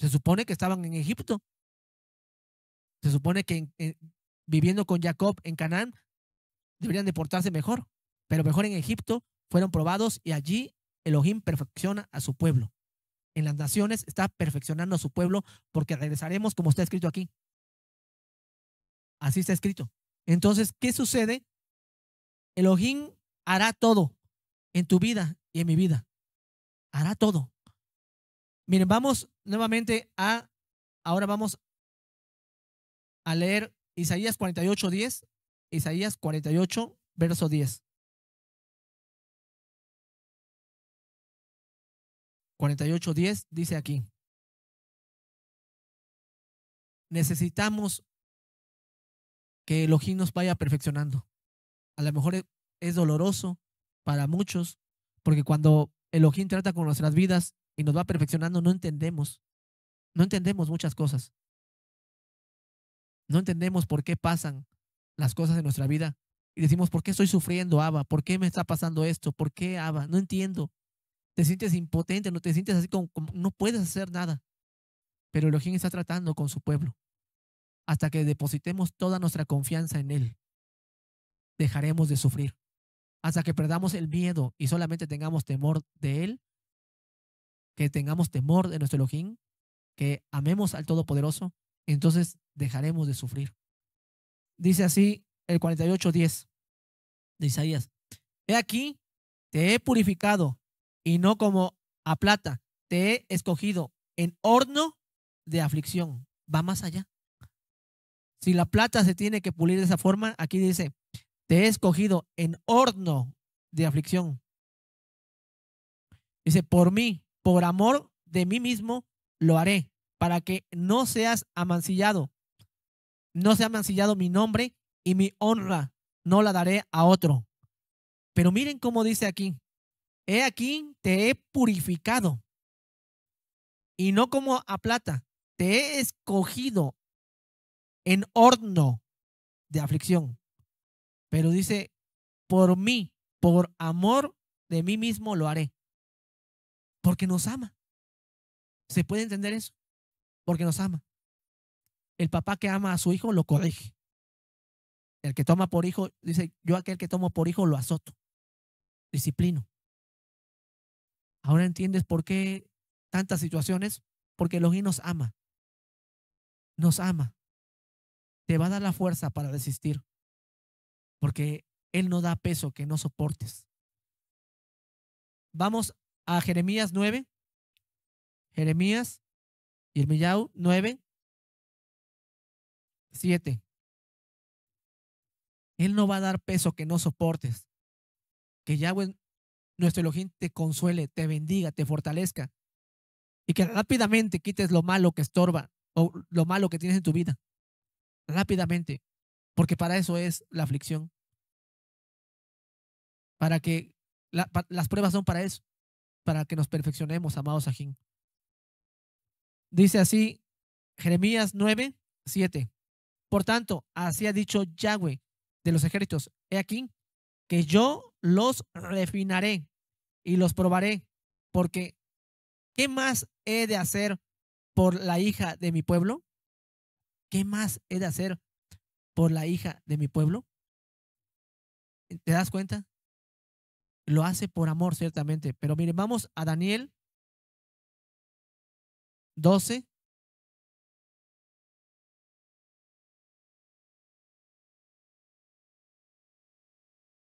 [SPEAKER 2] Se supone que estaban en Egipto.
[SPEAKER 1] Se supone que viviendo con Jacob en Canaán deberían de portarse mejor, pero mejor en Egipto fueron probados y allí Elohim perfecciona a su pueblo. En las naciones está perfeccionando a su pueblo porque regresaremos como está escrito aquí. Así está escrito. Entonces, ¿qué sucede? Elohim hará todo en tu vida y en mi vida. Hará todo. Miren, vamos nuevamente a, ahora vamos
[SPEAKER 2] a leer Isaías 48, 10. Isaías 48, verso 10. 48, 10 dice aquí. Necesitamos que Elohim nos vaya perfeccionando. A lo mejor
[SPEAKER 1] es doloroso para muchos, porque cuando Elohim trata con nuestras vidas y nos va perfeccionando, no entendemos. No entendemos muchas cosas. No entendemos por qué pasan las cosas en nuestra vida. Y decimos, ¿por qué estoy sufriendo, Abba? ¿Por qué me está pasando esto? ¿Por qué, Abba? No entiendo. Te sientes impotente, no te sientes así como, no puedes hacer nada. Pero Elohim está tratando con su pueblo. Hasta que depositemos toda nuestra confianza en Él, dejaremos de sufrir hasta que perdamos el miedo y solamente tengamos temor de Él, que tengamos temor de nuestro Elohim, que amemos al Todopoderoso, entonces dejaremos de sufrir. Dice así el 48.10 de Isaías. He aquí, te he purificado y no como a plata, te he escogido en horno de aflicción. Va más allá. Si la plata se tiene que pulir de esa forma, aquí dice, te he escogido en horno de aflicción. Dice, por mí, por amor de mí mismo, lo haré, para que no seas amancillado. No sea amancillado mi nombre y mi honra no la daré a otro. Pero miren cómo dice aquí, he aquí te he purificado y no como a plata, te he escogido en horno de aflicción. Pero dice, por mí, por amor de mí mismo lo haré. Porque nos ama. ¿Se puede entender eso? Porque nos ama. El papá que ama a su hijo lo corrige. El que toma por hijo, dice, yo aquel que tomo por hijo lo azoto. Disciplino. Ahora entiendes por qué tantas situaciones. Porque Elohim nos ama. Nos ama. Te va a dar la fuerza para resistir porque Él no da peso que no soportes. Vamos a Jeremías 9.
[SPEAKER 2] Jeremías, y Millau 9, 7. Él no va a dar peso que no
[SPEAKER 1] soportes. Que Yahweh, nuestro Elohim, te consuele, te bendiga, te fortalezca. Y que rápidamente quites lo malo que estorba o lo malo que tienes en tu vida. Rápidamente. Porque para eso es la aflicción. Para que las pruebas son para eso, para que nos perfeccionemos, amados Ajín. Dice así Jeremías 9, 7. Por tanto, así ha dicho Yahweh de los ejércitos, he aquí que yo los refinaré y los probaré, porque ¿qué más he de hacer por la hija de mi pueblo? ¿Qué más he de hacer por la hija de mi pueblo? ¿Te
[SPEAKER 2] das cuenta? Lo hace por amor, ciertamente. Pero miren, vamos a Daniel 12.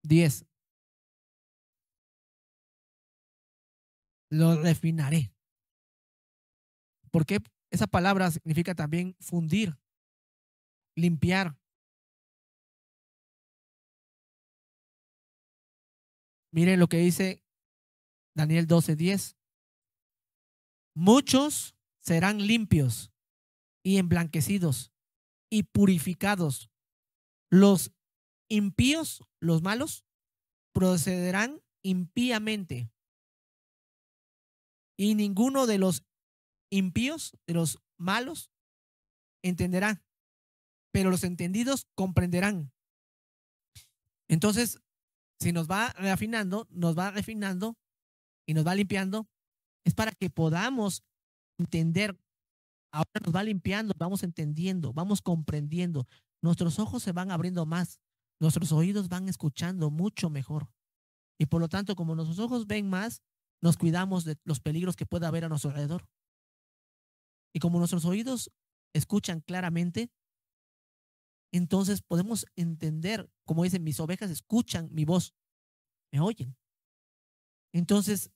[SPEAKER 2] Diez. Lo refinaré. Porque esa palabra significa también fundir, limpiar, Miren lo que dice Daniel 12:10.
[SPEAKER 1] Muchos serán limpios y emblanquecidos y purificados. Los impíos, los malos, procederán impíamente. Y ninguno de los impíos, de los malos, entenderá, pero los entendidos comprenderán. Entonces, si nos va reafinando, nos va refinando y nos va limpiando, es para que podamos entender. Ahora nos va limpiando, vamos entendiendo, vamos comprendiendo. Nuestros ojos se van abriendo más, nuestros oídos van escuchando mucho mejor. Y por lo tanto, como nuestros ojos ven más, nos cuidamos de los peligros que pueda haber a nuestro alrededor. Y como nuestros oídos escuchan claramente, entonces podemos entender, como dicen, mis ovejas escuchan mi voz, me oyen. Entonces,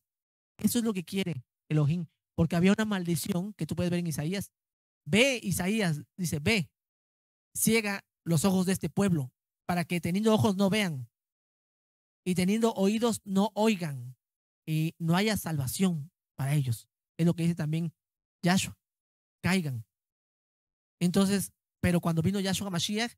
[SPEAKER 1] eso es lo que quiere Elohim, porque había una maldición que tú puedes ver en Isaías. Ve, Isaías, dice, ve, ciega los ojos de este pueblo, para que teniendo ojos no vean y teniendo oídos no oigan y no haya salvación para ellos. Es lo que dice también Yahshua, caigan. Entonces, pero cuando vino Yahshua Mashiach,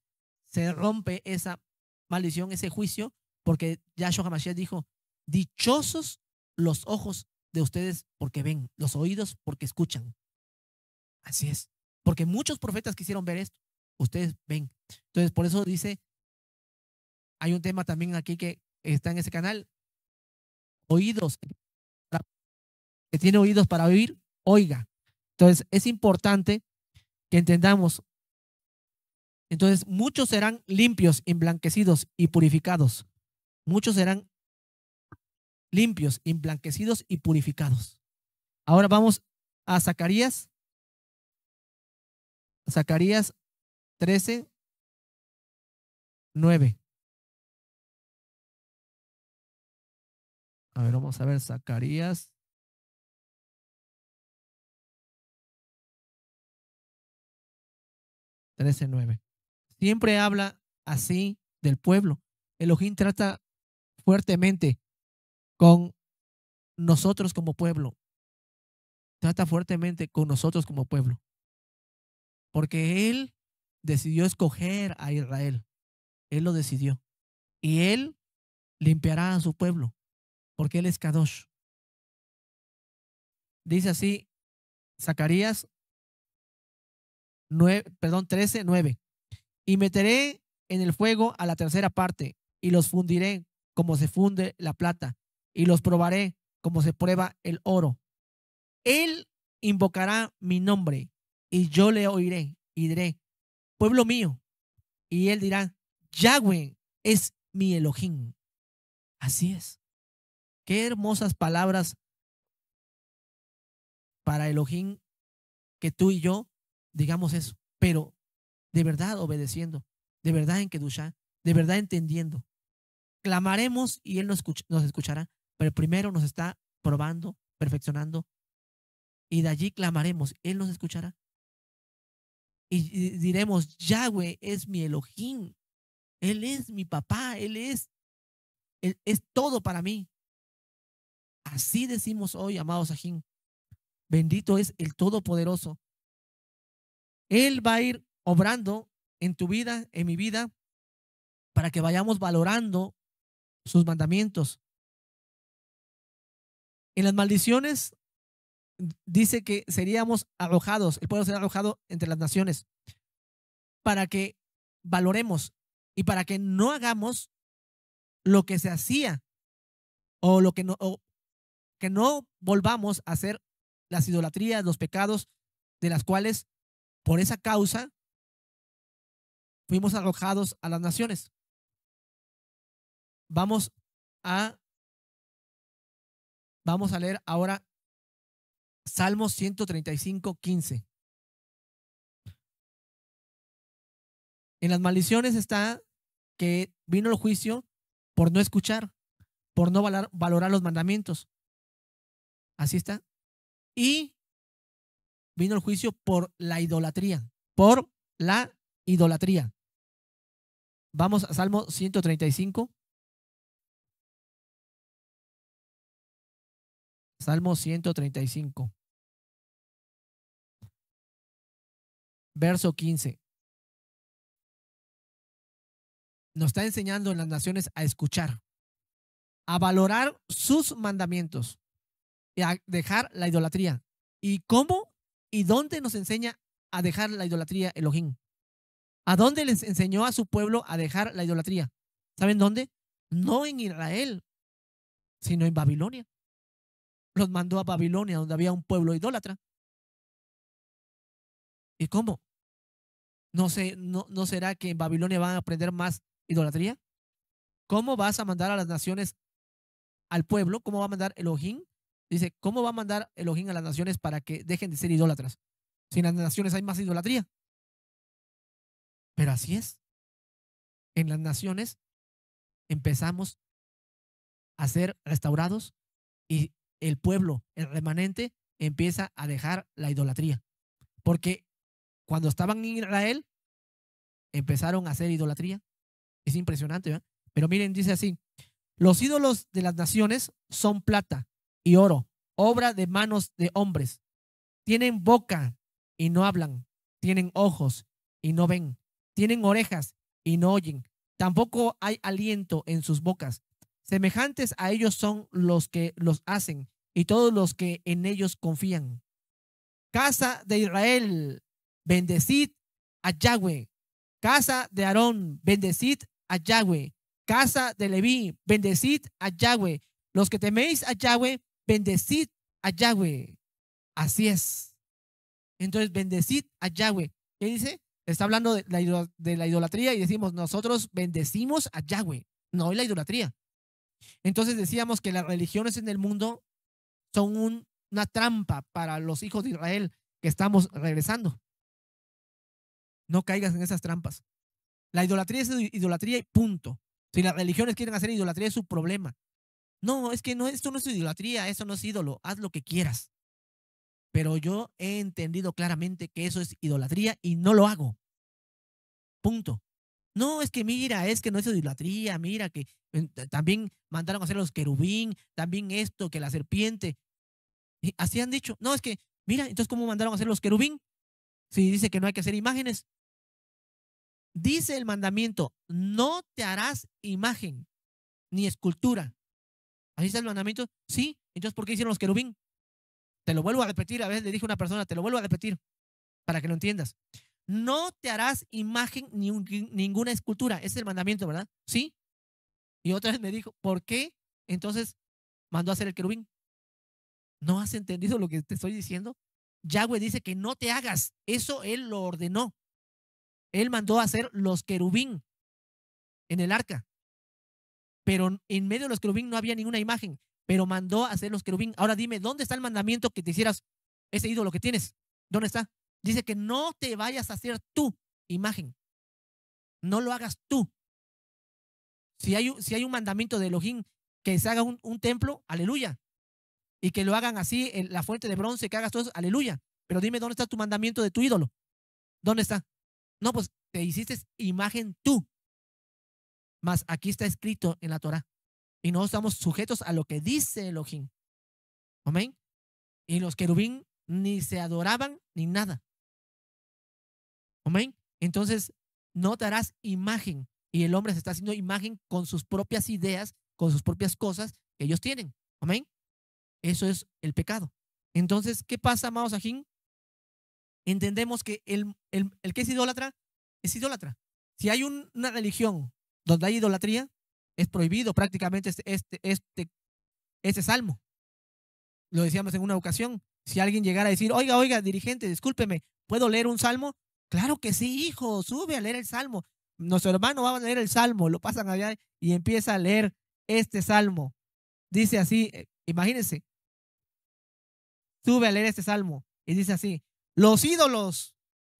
[SPEAKER 1] se rompe esa maldición, ese juicio, porque Yahshua Mashiach dijo, dichosos los ojos de ustedes porque ven, los oídos porque escuchan. Así es, porque muchos profetas quisieron ver esto, ustedes ven. Entonces, por eso dice, hay un tema también aquí que está en ese canal, oídos, que tiene oídos para oír, oiga. Entonces, es importante que entendamos entonces muchos serán limpios, emblanquecidos y purificados. Muchos serán limpios, emblanquecidos y purificados.
[SPEAKER 2] Ahora vamos a Zacarías. Zacarías 13, 9. A ver, vamos a ver Zacarías. Trece nueve. Siempre habla así del pueblo. Elohim trata
[SPEAKER 1] fuertemente con nosotros como pueblo. Trata fuertemente con nosotros como pueblo. Porque Él decidió escoger a Israel. Él lo decidió. Y Él
[SPEAKER 2] limpiará a su pueblo. Porque Él es Kadosh. Dice así Zacarías 9,
[SPEAKER 1] 13, y meteré en el fuego a la tercera parte, y los fundiré como se funde la plata, y los probaré como se prueba el oro. Él invocará mi nombre, y yo le oiré, y diré, pueblo mío. Y él dirá, Yahweh es mi Elohim. Así es. Qué hermosas palabras para Elohim que tú y yo digamos eso. Pero de verdad obedeciendo, de verdad en Kedusha, de verdad entendiendo. Clamaremos y Él nos, nos escuchará, pero primero nos está probando, perfeccionando, y de allí clamaremos, Él nos escuchará. Y diremos, Yahweh es mi Elohim, Él es mi papá, Él es, él es todo para mí. Así decimos hoy, amados Ajín. Bendito es el Todopoderoso. Él va a ir obrando en tu vida, en mi vida, para que vayamos valorando sus mandamientos. En las maldiciones dice que seríamos arrojados, el pueblo será arrojado entre las naciones, para que valoremos y para que no hagamos lo que se hacía o lo que no, que no volvamos a hacer las idolatrías, los pecados de las cuales por esa causa
[SPEAKER 2] fuimos arrojados a las naciones. Vamos a Vamos a leer ahora Salmo 135, 15.
[SPEAKER 1] En las maldiciones está que vino el juicio por no escuchar, por no valorar los mandamientos. Así está. Y vino el juicio por la idolatría, por la
[SPEAKER 2] idolatría. Vamos a Salmo 135. Salmo 135. Verso 15. Nos está enseñando en las naciones a escuchar,
[SPEAKER 1] a valorar sus mandamientos y a dejar la idolatría. ¿Y cómo y dónde nos enseña a dejar la idolatría Elohim? ¿A dónde les enseñó a su pueblo a dejar la idolatría? ¿Saben dónde? No
[SPEAKER 2] en Israel, sino en Babilonia. Los mandó a Babilonia, donde había un pueblo idólatra. ¿Y cómo? ¿No,
[SPEAKER 1] sé, no, será que en Babilonia van a aprender más idolatría? ¿Cómo vas a mandar a las naciones al pueblo? ¿Cómo va a mandar Elohim? Dice, ¿cómo va a mandar Elohim a las naciones para que dejen de ser idólatras? Si en las naciones hay más idolatría. Pero así es. En las naciones empezamos a ser restaurados y el pueblo, el remanente, empieza a dejar la idolatría. Porque cuando estaban en Israel, empezaron a hacer idolatría. Es impresionante, Pero miren, dice así, los ídolos de las naciones son plata y oro, obra de manos de hombres. Tienen boca y no hablan, tienen ojos y no ven, tienen orejas y no oyen, tampoco hay aliento en sus bocas. Semejantes a ellos son los que los hacen y todos los que en ellos confían. Casa de Israel, bendecid a Yahweh. Casa de Aarón, bendecid a Yahweh. Casa de Leví, bendecid a Yahweh. Los que teméis a Yahweh, bendecid a Yahweh. Así es. Entonces, bendecid a Yahweh. ¿Qué dice? Está hablando de la, idolatría y decimos, nosotros bendecimos a Yahweh, no la idolatría. Entonces decíamos que las religiones en el mundo son una trampa para los hijos de Israel que estamos regresando. No caigas en esas trampas. La idolatría es idolatría y punto. Si las religiones quieren hacer idolatría es su problema. No, es que no, esto no es idolatría, eso no es ídolo, haz lo que quieras. Pero yo he entendido claramente que eso es idolatría y no lo hago. Punto. No, es que mira, es que no es idolatría, mira que también mandaron a hacer los querubín, también esto, que la serpiente. así han dicho. No, es que, mira, entonces, ¿cómo mandaron a hacer los querubín? Si dice que no hay que hacer imágenes. Dice el mandamiento, no te harás imagen ni escultura. Así está el mandamiento. Sí, entonces, ¿por qué hicieron los querubín? Te lo vuelvo a repetir, a veces le dije a una persona, te lo vuelvo a repetir para que lo entiendas. No te harás imagen ni ninguna escultura. Ese es el mandamiento, ¿verdad? Sí. Y otra vez me dijo, ¿por qué? Entonces mandó a hacer el querubín. ¿No has entendido lo que te estoy diciendo? Yahweh dice que no te hagas. Eso él lo ordenó. Él mandó a hacer los querubín en el arca. Pero en medio de los querubín no había ninguna imagen pero mandó a hacer los querubín. Ahora dime, ¿dónde está el mandamiento que te hicieras ese ídolo que tienes? ¿Dónde está? Dice que no te vayas a hacer tu imagen. No lo hagas tú. Si hay, si hay un mandamiento de Elohim que se haga un, templo, aleluya. Y que lo hagan así, en la fuente de bronce, que hagas todo eso, aleluya. Pero dime, ¿dónde está tu mandamiento de tu ídolo? ¿Dónde está? No, pues te hiciste imagen tú. Mas aquí está escrito en la Torah y no estamos sujetos a lo que dice Elohim. Amén. Y los querubín ni se adoraban ni nada. Amén. Entonces, no darás imagen. Y el hombre se está haciendo imagen con sus propias ideas, con sus propias cosas que ellos tienen. Amén. Eso es el pecado. Entonces, ¿qué pasa, amados ajín? Entendemos que el, el, que es idólatra es idólatra. Si hay una religión donde hay idolatría, es prohibido prácticamente este, este, este, este, salmo. Lo decíamos en una ocasión. Si alguien llegara a decir, oiga, oiga, dirigente, discúlpeme, ¿puedo leer un salmo? Claro que sí, hijo, sube a leer el salmo. Nuestro hermano va a leer el salmo, lo pasan allá y empieza a leer este salmo. Dice así, eh, imagínense, sube a leer este salmo y dice así, los ídolos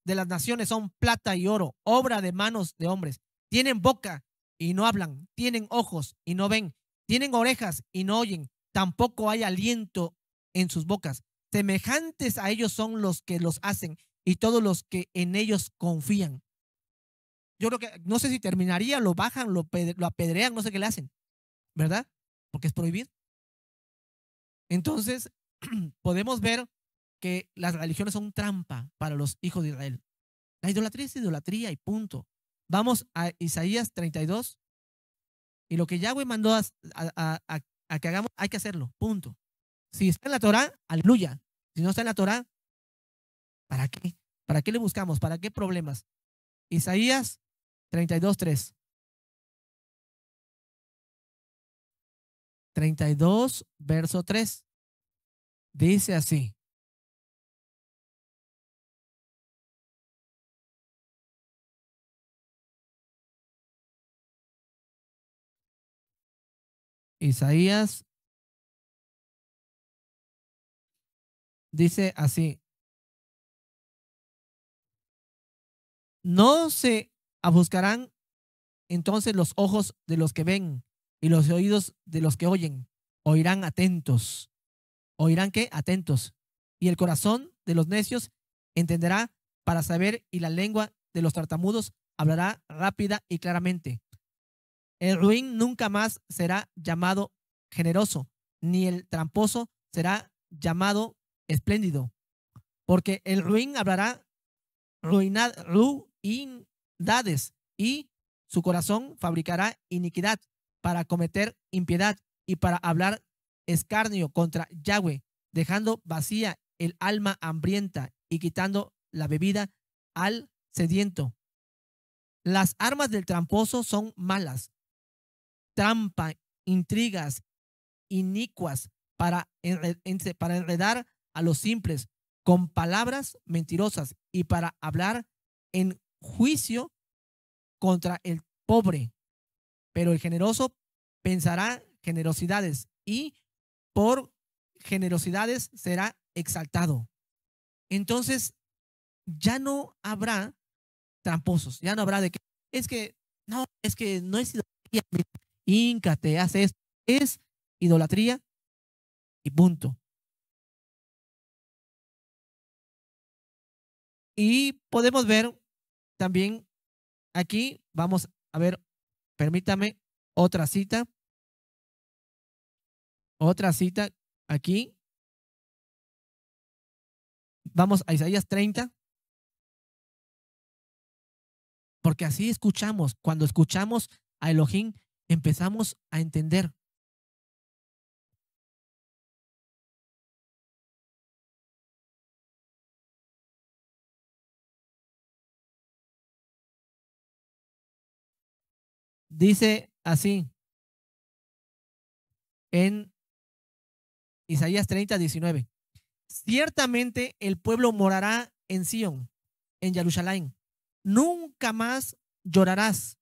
[SPEAKER 1] de las naciones son plata y oro, obra de manos de hombres. Tienen boca y no hablan, tienen ojos y no ven, tienen orejas y no oyen, tampoco hay aliento en sus bocas. Semejantes a ellos son los que los hacen y todos los que en ellos confían. Yo creo que, no sé si terminaría, lo bajan, lo, apedrean, no sé qué le hacen, ¿verdad? Porque es prohibir. Entonces, podemos ver que las religiones son trampa para los hijos de Israel. La idolatría es idolatría y punto. Vamos a Isaías 32. Y lo que Yahweh mandó a, que hagamos, hay que hacerlo. Punto. Si está en la Torah, aleluya.
[SPEAKER 2] Si no está en la Torah, ¿para qué? ¿Para qué le buscamos? ¿Para qué problemas? Isaías 32, 3. 32, verso 3. Dice así. Isaías dice así, no
[SPEAKER 1] se abuscarán entonces los ojos de los que ven y los oídos de los que oyen, oirán atentos, oirán qué, atentos, y el corazón de los necios entenderá para saber y la lengua de los tartamudos hablará rápida y claramente. El ruin nunca más será llamado generoso, ni el tramposo será llamado espléndido, porque el ruin hablará ruinidades y su corazón fabricará iniquidad para cometer impiedad y para hablar escarnio contra Yahweh, dejando vacía el alma hambrienta y quitando la bebida al sediento. Las armas del tramposo son malas, trampa, intrigas inicuas para, para enredar a los simples con palabras mentirosas y para hablar en juicio contra el pobre. Pero el generoso pensará generosidades y por generosidades será exaltado. Entonces, ya no habrá tramposos, ya no habrá de que, es que, no, es que no es Íncate, hace esto.
[SPEAKER 2] Es idolatría y punto. Y podemos ver también aquí, vamos a ver, permítame otra cita. Otra cita aquí. Vamos a Isaías 30. Porque así escuchamos. Cuando escuchamos a Elohim, empezamos a entender. Dice así en Isaías 30, 19.
[SPEAKER 1] Ciertamente el pueblo morará en Sion, en Jerusalén. Nunca más llorarás,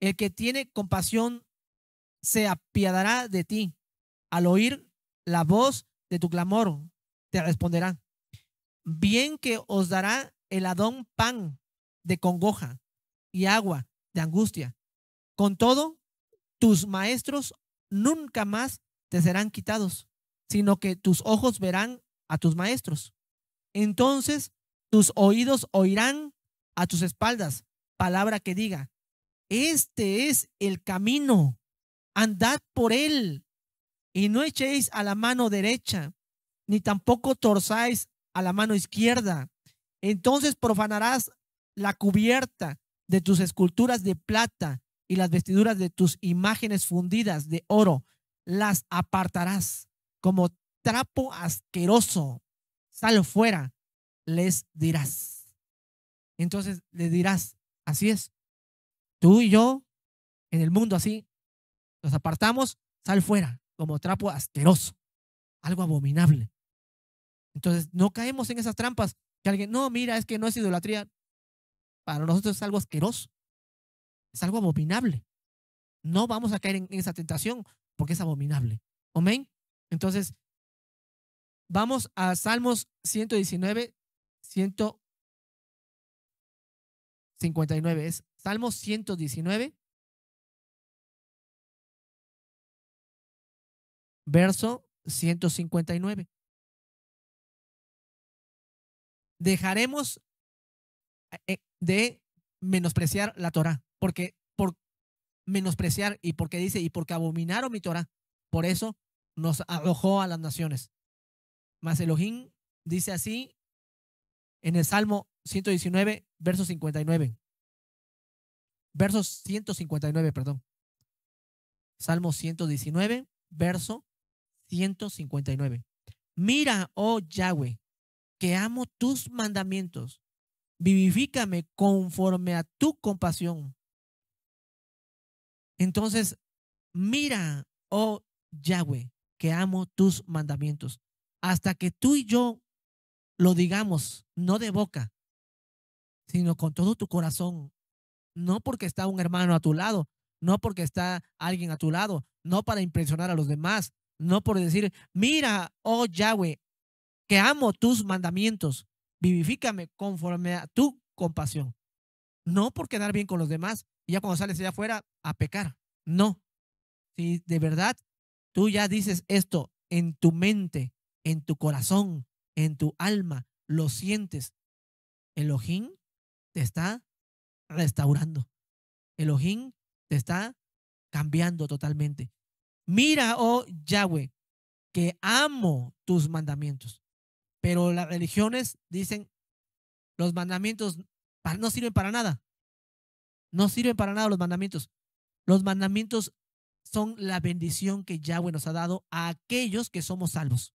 [SPEAKER 1] el que tiene compasión se apiadará de ti. Al oír la voz de tu clamor, te responderá. Bien que os dará el Adón pan de congoja y agua de angustia. Con todo, tus maestros nunca más te serán quitados, sino que tus ojos verán a tus maestros. Entonces tus oídos oirán a tus espaldas palabra que diga, este es el camino, andad por él y no echéis a la mano derecha, ni tampoco torzáis a la mano izquierda. Entonces profanarás la cubierta de tus esculturas de plata y las vestiduras de tus imágenes fundidas de oro, las apartarás como trapo asqueroso. Sal fuera, les dirás. Entonces le dirás, así es, tú y yo, en el mundo así, nos apartamos, sal fuera, como trapo asqueroso, algo abominable. Entonces, no caemos en esas trampas que alguien, no, mira, es que no es idolatría. Para nosotros es algo asqueroso, es algo abominable. No vamos a caer en, esa tentación porque es abominable. Amén. Entonces, vamos a Salmos
[SPEAKER 2] 119, 159. Es Salmo 119, verso 159. Dejaremos eh, de
[SPEAKER 1] menospreciar la Torah, porque por menospreciar y porque dice, y porque abominaron mi Torah, por eso nos arrojó a las naciones. Mas Elohim dice así en el Salmo 119, verso 59. Verso 159, perdón. Salmo 119, verso 159. Mira, oh Yahweh, que amo tus mandamientos. Vivifícame conforme a tu compasión. Entonces, mira, oh Yahweh, que amo tus mandamientos. Hasta que tú y yo lo digamos, no de boca, sino con todo tu corazón, no porque está un hermano a tu lado, no porque está alguien a tu lado, no para impresionar a los demás, no por decir, mira, oh Yahweh, que amo tus mandamientos, vivifícame conforme a tu compasión. No por quedar bien con los demás y ya cuando sales allá afuera a pecar, no. Si de verdad tú ya dices esto en tu mente, en tu corazón, en tu alma, lo sientes, Elohim te está restaurando. ojín te está cambiando totalmente. Mira, oh Yahweh, que amo tus mandamientos. Pero las religiones dicen, los mandamientos no sirven para nada. No sirven para nada los mandamientos. Los mandamientos son la bendición que Yahweh nos ha dado a aquellos que somos salvos.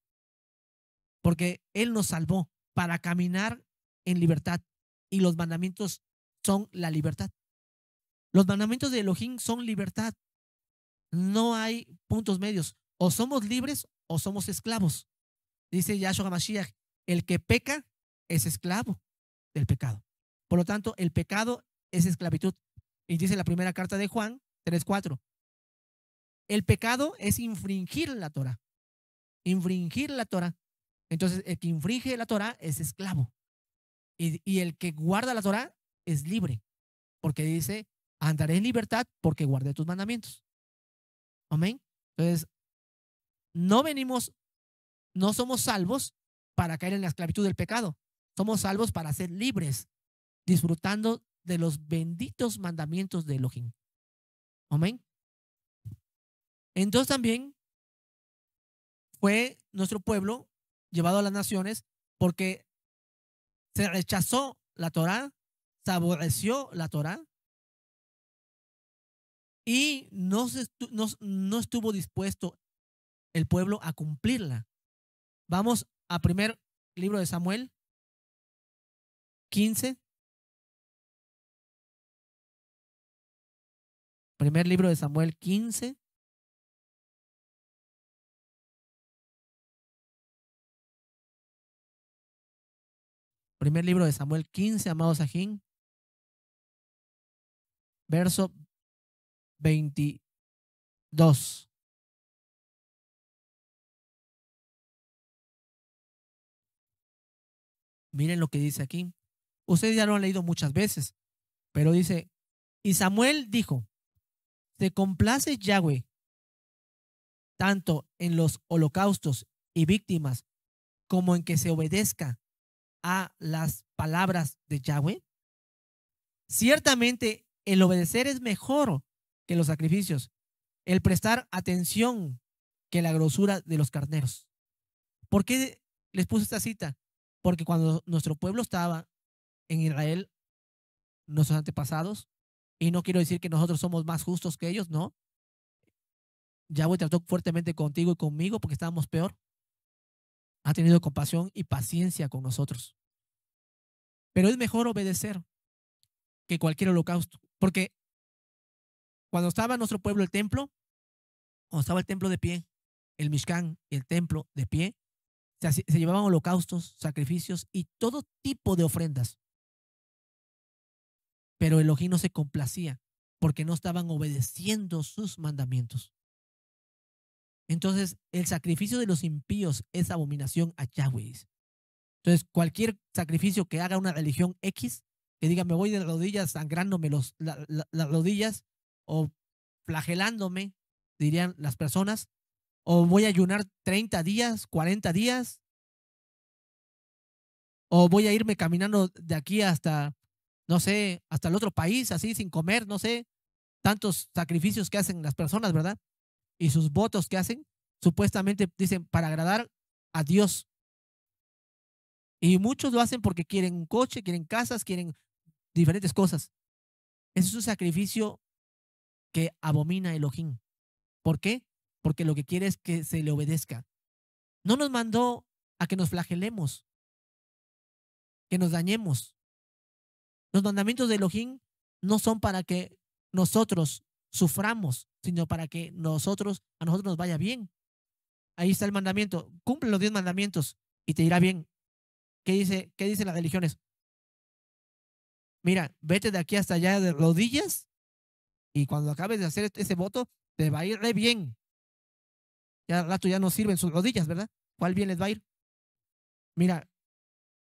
[SPEAKER 1] Porque Él nos salvó para caminar en libertad. Y los mandamientos son la libertad. Los mandamientos de Elohim son libertad. No hay puntos medios. O somos libres o somos esclavos. Dice Yahshua Mashiach, el que peca es esclavo del pecado. Por lo tanto, el pecado es esclavitud. Y dice la primera carta de Juan 3.4. El pecado es infringir la Torah. Infringir la Torah. Entonces, el que infringe la Torah es esclavo. Y, y el que guarda la Torah es libre, porque dice, andaré en libertad porque guardé tus mandamientos. Amén. Entonces, no venimos, no somos salvos para caer en la esclavitud del pecado. Somos salvos para ser libres, disfrutando de los benditos mandamientos de Elohim. Amén. Entonces también fue nuestro pueblo llevado a las naciones porque se rechazó la Torá saboreció la Torá y no, no, estuvo
[SPEAKER 2] dispuesto el pueblo a cumplirla. Vamos a primer libro de Samuel 15. Primer libro de Samuel 15. Primer libro de Samuel 15, amados Ajín verso 22. Miren lo que dice aquí. Ustedes ya lo han leído muchas veces, pero
[SPEAKER 1] dice, y Samuel dijo, ¿te complace Yahweh tanto en los holocaustos y víctimas como en que se obedezca a las palabras de Yahweh? Ciertamente el obedecer es mejor que los sacrificios. El prestar atención que la grosura de los carneros. ¿Por qué les puse esta cita? Porque cuando nuestro pueblo estaba en Israel, nuestros antepasados, y no quiero decir que nosotros somos más justos que ellos, no. Yahweh trató fuertemente contigo y conmigo porque estábamos peor. Ha tenido compasión y paciencia con nosotros. Pero es mejor obedecer que cualquier holocausto. Porque cuando estaba nuestro pueblo el templo, cuando estaba el templo de pie, el Mishkan, y el templo de pie, se, llevaban holocaustos, sacrificios y todo tipo de ofrendas. Pero Elohim no se complacía porque no estaban obedeciendo sus mandamientos. Entonces, el sacrificio de los impíos es abominación a Yahweh. Entonces, cualquier sacrificio que haga una religión X que me voy de rodillas sangrándome los, las rodillas o flagelándome, dirían las personas, o voy a ayunar 30 días, 40 días, o voy a irme caminando de aquí hasta, no sé, hasta el otro país, así, sin comer, no sé, tantos sacrificios que hacen las personas, ¿verdad? Y sus votos que hacen, supuestamente dicen, para agradar a Dios. Y muchos lo hacen porque quieren un coche, quieren casas, quieren diferentes cosas. Es un sacrificio que abomina Elohim. ¿Por qué? Porque lo que quiere es que se le obedezca. No nos mandó a que nos flagelemos, que nos dañemos. Los mandamientos de Elohim no son para que nosotros suframos, sino para que nosotros, a nosotros nos vaya bien. Ahí está el mandamiento. Cumple los diez mandamientos y te irá bien. ¿Qué dice, qué dicen las religiones? mira, vete de aquí hasta allá de rodillas y cuando acabes de hacer este, ese voto, te va a ir re bien. Ya al rato ya no sirven sus rodillas, ¿verdad? ¿Cuál bien les va a ir? Mira,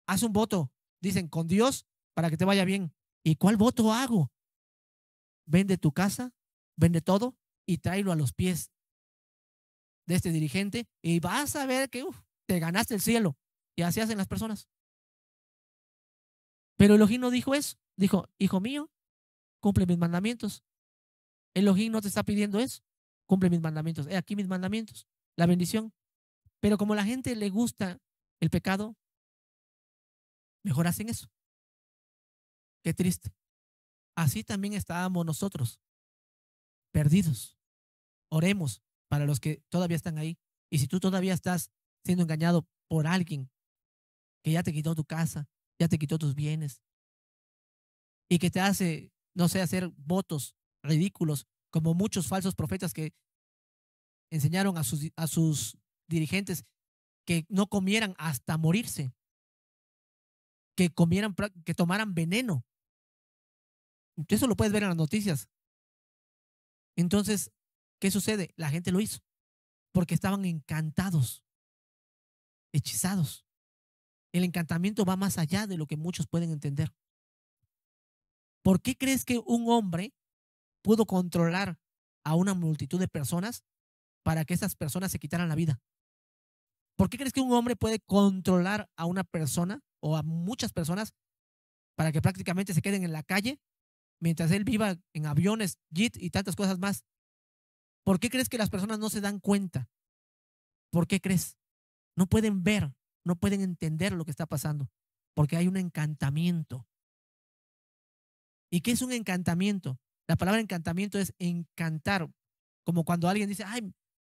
[SPEAKER 1] haz un voto, dicen, con Dios para que te vaya bien. ¿Y cuál voto hago? Vende tu casa, vende todo y tráelo a los pies de este dirigente y vas a ver que te ganaste el cielo. Y así hacen las personas. Pero Elohim no dijo eso. Dijo, hijo mío, cumple mis mandamientos. Elohim no te está pidiendo eso. Cumple mis mandamientos. He aquí mis mandamientos. La bendición. Pero como a la gente le gusta el pecado,
[SPEAKER 2] mejor hacen eso. Qué triste. Así también estábamos nosotros, perdidos. Oremos
[SPEAKER 1] para los que todavía están ahí. Y si tú todavía estás siendo engañado por alguien que ya te quitó tu casa, ya te quitó tus bienes. Y que te hace, no sé, hacer votos ridículos, como muchos falsos profetas que enseñaron a sus, a sus dirigentes que no comieran hasta morirse, que comieran, que tomaran veneno. Eso lo puedes ver en las noticias. Entonces, ¿qué sucede? La gente lo hizo porque estaban encantados, hechizados. El encantamiento va más allá de lo que muchos pueden entender. ¿Por qué crees que un hombre pudo controlar a una multitud de personas para que esas personas se quitaran la vida? ¿Por qué crees que un hombre puede controlar a una persona o a muchas personas para que prácticamente se queden en la calle mientras él viva en aviones, JIT y tantas cosas más? ¿Por qué crees que las personas no se dan cuenta? ¿Por qué crees? No pueden ver no pueden entender lo que está pasando, porque hay un encantamiento. ¿Y qué es un encantamiento? La palabra encantamiento es encantar, como cuando alguien dice, ay,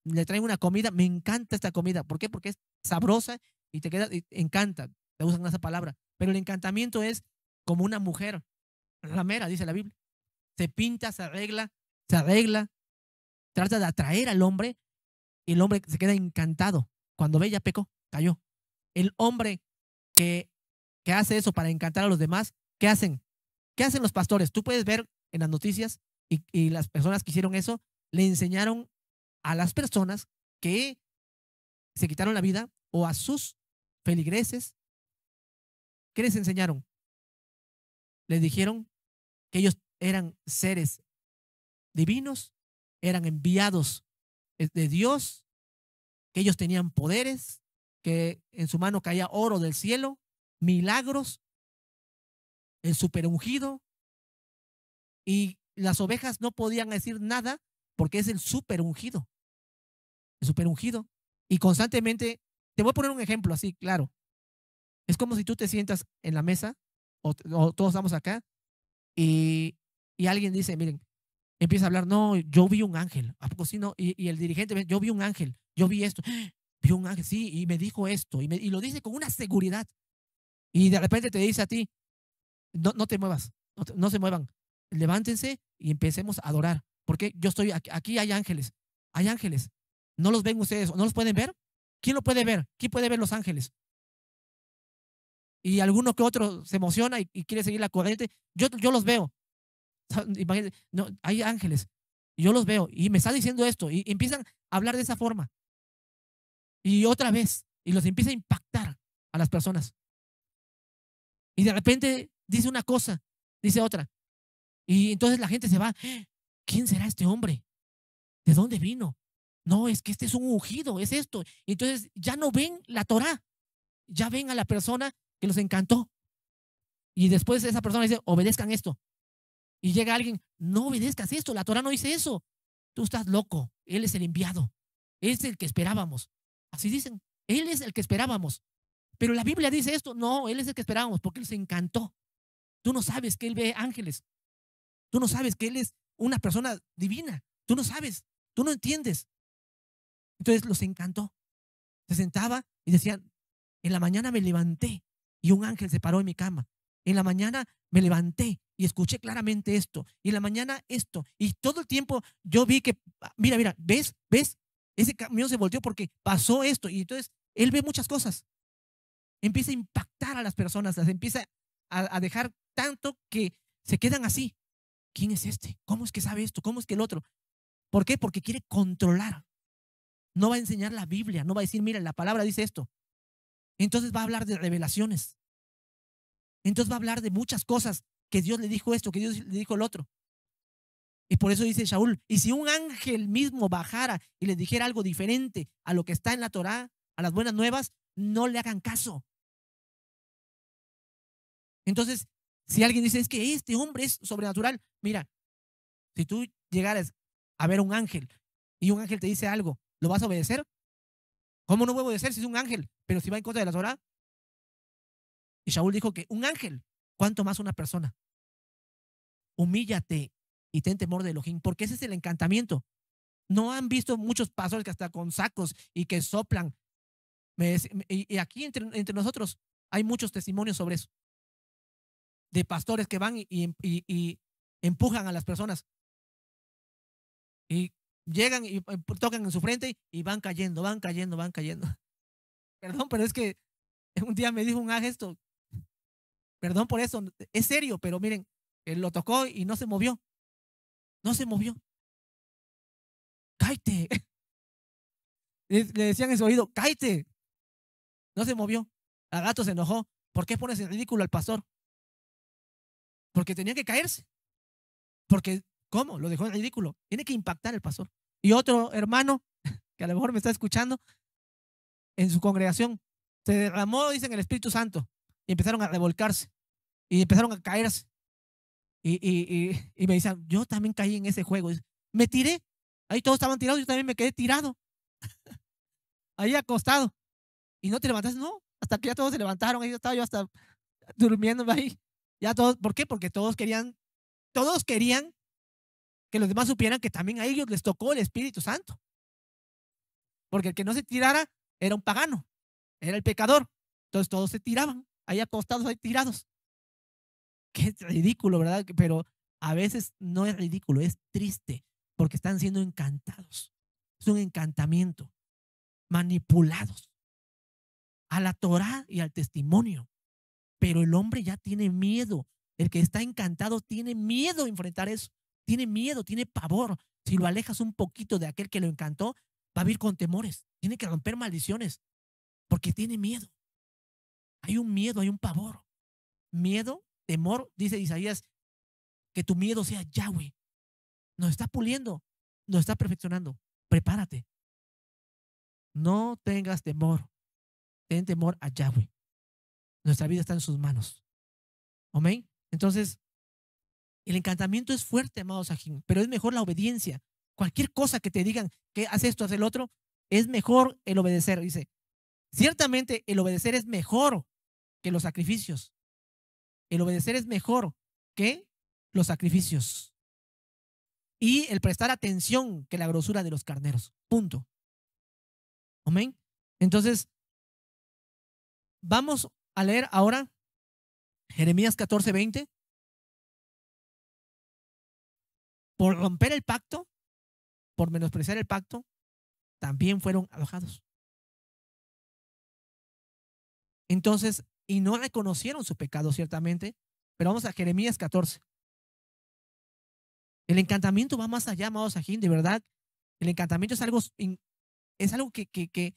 [SPEAKER 1] le traigo una comida, me encanta esta comida. ¿Por qué? Porque es sabrosa y te queda, encanta, te usan esa palabra. Pero el encantamiento es como una mujer, ramera, dice la Biblia. Se pinta, se arregla, se arregla, trata de atraer al hombre y el hombre se queda encantado. Cuando ve, ya pecó, cayó el hombre que, que hace eso para encantar a los demás, ¿qué hacen? ¿Qué hacen los pastores? Tú puedes ver en las noticias y, y las personas que hicieron eso le enseñaron a las personas que se quitaron la vida o a sus feligreses,
[SPEAKER 2] ¿qué les enseñaron? Les dijeron que ellos eran seres divinos, eran enviados eh,
[SPEAKER 1] de Dios, que ellos tenían poderes, que en su mano caía oro del cielo, milagros, el super ungido, y las ovejas no podían decir nada porque es el super ungido, el super ungido. Y constantemente, te voy a poner un ejemplo así, claro. Es como si tú te sientas en la mesa, o, todos estamos acá, y, alguien dice, miren, empieza a hablar, no, yo vi un ángel, ¿a poco sí no? Y, y el dirigente, yo vi un ángel, yo vi esto, vio un ángel, sí, y me dijo esto, y, lo dice con una seguridad. Y de repente te dice a ti, no, no te muevas, no, se muevan, levántense y empecemos a adorar, porque yo estoy, aquí, aquí hay ángeles, hay ángeles, ¿no los ven ustedes? ¿No los pueden ver? ¿Quién lo puede ver? ¿Quién puede ver los ángeles? Y alguno que otro se emociona y, quiere seguir la corriente. Yo, yo los veo. hay ángeles. Yo los veo y me está diciendo esto y empiezan a
[SPEAKER 2] hablar de esa forma y otra vez, y los empieza a impactar a las personas. Y de repente dice una cosa, dice otra.
[SPEAKER 1] Y entonces la gente se va, eh, ¿quién será este hombre? ¿De dónde vino? No, es que este es un ungido, es esto. Y entonces ya no ven la Torah, ya ven a la persona que los encantó. Y después esa persona dice, obedezcan esto. Y llega alguien, no obedezcas esto, la Torah no dice eso. Tú estás loco, él es el enviado, es el que esperábamos. Así dicen, Él es el que esperábamos. Pero la Biblia dice esto, no, Él es el que esperábamos porque Él se encantó. Tú no sabes que Él ve ángeles. Tú no sabes que Él es una persona divina. Tú no sabes, tú no entiendes. Entonces los encantó. Se sentaba y decían, en la mañana me levanté y un ángel se paró en mi cama. En la mañana me levanté y escuché claramente esto. Y en la mañana esto. Y todo el tiempo yo vi que, mira, mira, ¿ves? ¿Ves? ese camión se volteó porque pasó esto. Y entonces él ve muchas cosas. Empieza a impactar a las personas, las empieza a, a dejar tanto que se quedan así. ¿Quién es este? ¿Cómo es que sabe esto? ¿Cómo es que el otro? ¿Por qué? Porque quiere controlar. No va a enseñar la Biblia, no va a decir, mira, la palabra dice esto. Entonces va a hablar de revelaciones. Entonces va a hablar de muchas cosas que Dios le dijo esto, que Dios le dijo el otro. Y por eso dice Shaul, y si un ángel mismo bajara y les dijera algo diferente a lo que está en la Torá, a las buenas nuevas, no le hagan caso. Entonces, si alguien dice, es que este hombre es sobrenatural, mira, si tú llegaras a ver un ángel y un ángel te dice algo, ¿lo vas a obedecer? ¿Cómo no voy a obedecer si es un ángel? Pero si va en contra de la Torah. Y Shaul dijo que un ángel, ¿cuánto más una persona? Humíllate y ten temor de Elohim, porque ese es el encantamiento. No han visto muchos pastores que hasta con sacos y que soplan. y, aquí entre, entre nosotros hay muchos testimonios sobre eso. De pastores que van y, y, em, y empujan a las personas. Y llegan y eh, tocan en su frente y van cayendo, van cayendo, van cayendo. Perdón, pero es que un día me dijo un ángel Perdón por eso, es serio, pero miren, él lo tocó y no se
[SPEAKER 2] movió. No se movió. Cállate. Le, decían en su oído, cállate. No se movió. gato se
[SPEAKER 1] enojó. ¿Por qué pones en ridículo al pastor? Porque tenía que caerse. Porque, ¿cómo? Lo dejó en ridículo. Tiene que impactar el pastor. Y otro hermano, que a lo mejor me está escuchando, en su congregación, se derramó, dicen, el Espíritu Santo. Y empezaron a revolcarse. Y empezaron a caerse. Y, y, y, y me dicen, yo también caí en ese juego. Me tiré. Ahí todos estaban tirados, yo también me quedé tirado. ahí acostado. Y no te levantas, no. Hasta que ya todos se levantaron, ahí estaba yo hasta durmiendo ahí. Ya todos, ¿por qué? Porque todos querían, todos querían que los demás supieran que también a ellos les tocó el Espíritu Santo. Porque el que no se tirara era un pagano, era el pecador. Entonces todos se tiraban, ahí acostados, ahí tirados que es ridículo, ¿verdad? Pero a veces no es ridículo, es triste, porque están siendo encantados. Es un encantamiento, manipulados a la Torah y al testimonio. Pero el hombre ya tiene miedo. El que está encantado tiene miedo a enfrentar eso. Tiene miedo, tiene pavor. Si lo alejas un poquito de aquel que lo encantó, va a vivir con temores. Tiene que romper maldiciones porque tiene miedo. Hay un miedo, hay un pavor. Miedo temor, dice Isaías, que tu miedo sea Yahweh. Nos está puliendo, nos está perfeccionando. Prepárate. No tengas temor. Ten temor a Yahweh. Nuestra vida está en sus manos. Amén. Entonces, el encantamiento es fuerte, amados Sajín, pero es mejor la obediencia. Cualquier cosa que te digan que haz esto, haz el otro, es mejor el obedecer. Dice, ciertamente el obedecer es mejor que los sacrificios, el obedecer es mejor que los sacrificios. Y el prestar atención que la grosura de los carneros. Punto.
[SPEAKER 2] Amén. Entonces, vamos a leer ahora Jeremías 14, 20. Por romper el pacto, por menospreciar el pacto, también fueron alojados. Entonces,
[SPEAKER 1] y no reconocieron su pecado, ciertamente. Pero vamos a Jeremías 14. El encantamiento va más allá, amados ajín, de verdad. El encantamiento es algo, es algo que, que, que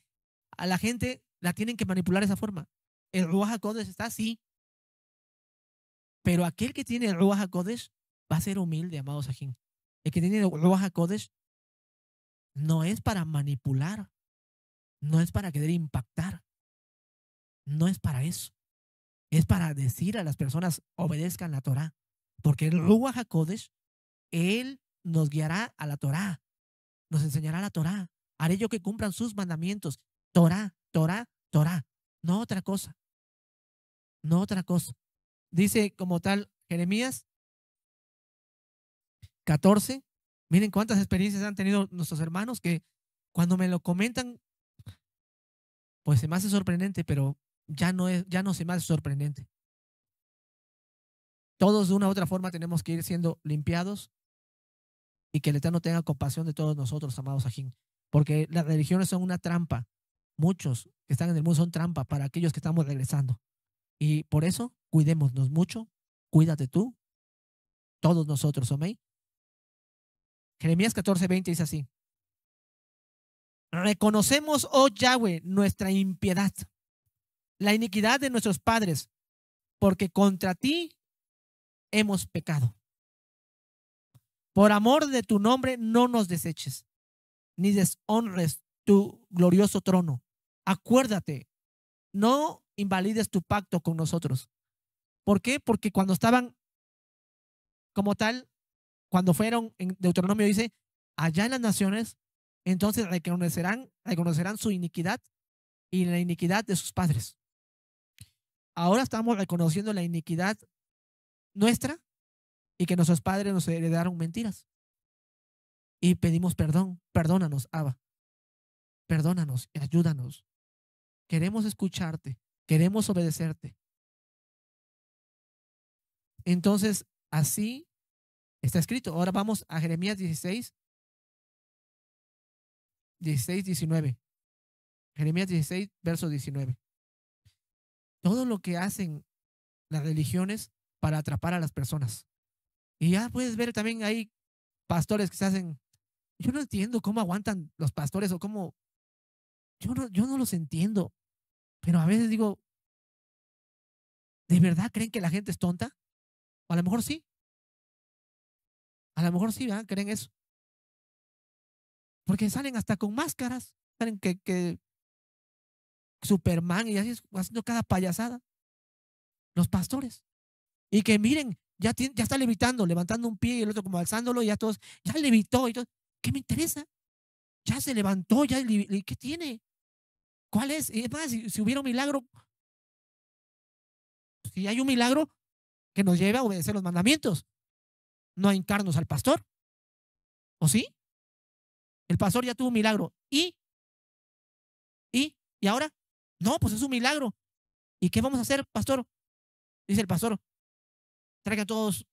[SPEAKER 1] a la gente la tienen que manipular de esa forma. El Ruach está así. Pero aquel que tiene el Ruach va a ser humilde, amados ajín. El que tiene el Ruach no es para manipular, no es para querer impactar, no es para eso es para decir a las personas, obedezcan la Torah, porque el Ruach HaKodesh, Él nos guiará a la Torah, nos enseñará la Torah, haré yo que cumplan sus mandamientos, Torah, Torah, Torah, no otra cosa, no otra cosa. Dice como tal Jeremías 14, miren cuántas experiencias han tenido nuestros hermanos que cuando me lo comentan, pues se me hace sorprendente, pero ya no, es, ya no se me hace sorprendente. Todos de una u otra forma tenemos que ir siendo limpiados y que el Eterno tenga compasión de todos nosotros, amados Ajín. Porque las religiones son una trampa. Muchos que están en el mundo son trampa para aquellos que estamos regresando. Y por eso, cuidémonos mucho. Cuídate tú. Todos nosotros, omei Jeremías 14.20 dice así. Reconocemos, oh Yahweh, nuestra impiedad la iniquidad de nuestros padres, porque contra ti hemos pecado. Por amor de tu nombre no nos deseches, ni deshonres tu glorioso trono. Acuérdate, no invalides tu pacto con nosotros. ¿Por qué? Porque cuando estaban como tal, cuando fueron, en Deuteronomio dice, allá en las naciones, entonces reconocerán, reconocerán su iniquidad y la iniquidad de sus padres ahora estamos reconociendo la iniquidad nuestra y que nuestros padres nos heredaron mentiras. Y pedimos perdón, perdónanos, Abba. Perdónanos y ayúdanos. Queremos escucharte, queremos obedecerte.
[SPEAKER 2] Entonces, así está escrito. Ahora vamos a Jeremías 16, 16,
[SPEAKER 1] 19. Jeremías 16, verso 19 todo lo que hacen las religiones para atrapar a las personas. Y ya puedes ver también ahí pastores que se hacen. Yo no entiendo cómo aguantan los pastores o cómo.
[SPEAKER 2] Yo no, yo no los entiendo. Pero a veces digo, ¿de verdad creen que la gente es tonta? O a lo mejor sí. A lo mejor sí, ¿verdad? Creen eso. Porque salen hasta con máscaras.
[SPEAKER 1] Salen que Superman y así haciendo cada payasada. Los pastores. Y que miren, ya, ya está levitando, levantando un pie y el otro como alzándolo y ya todos, ya levitó y todo. ¿Qué me interesa? Ya se levantó, ya,
[SPEAKER 2] ¿qué tiene? ¿Cuál es? Y es más, si, hubiera un milagro, si hay un milagro que nos lleve a obedecer los mandamientos, no a encarnos al pastor. ¿O sí? El pastor ya tuvo un milagro. ¿Y? ¿Y? ¿Y ahora? No, pues es un milagro. ¿Y qué vamos a hacer, pastor? Dice el pastor, traiga todos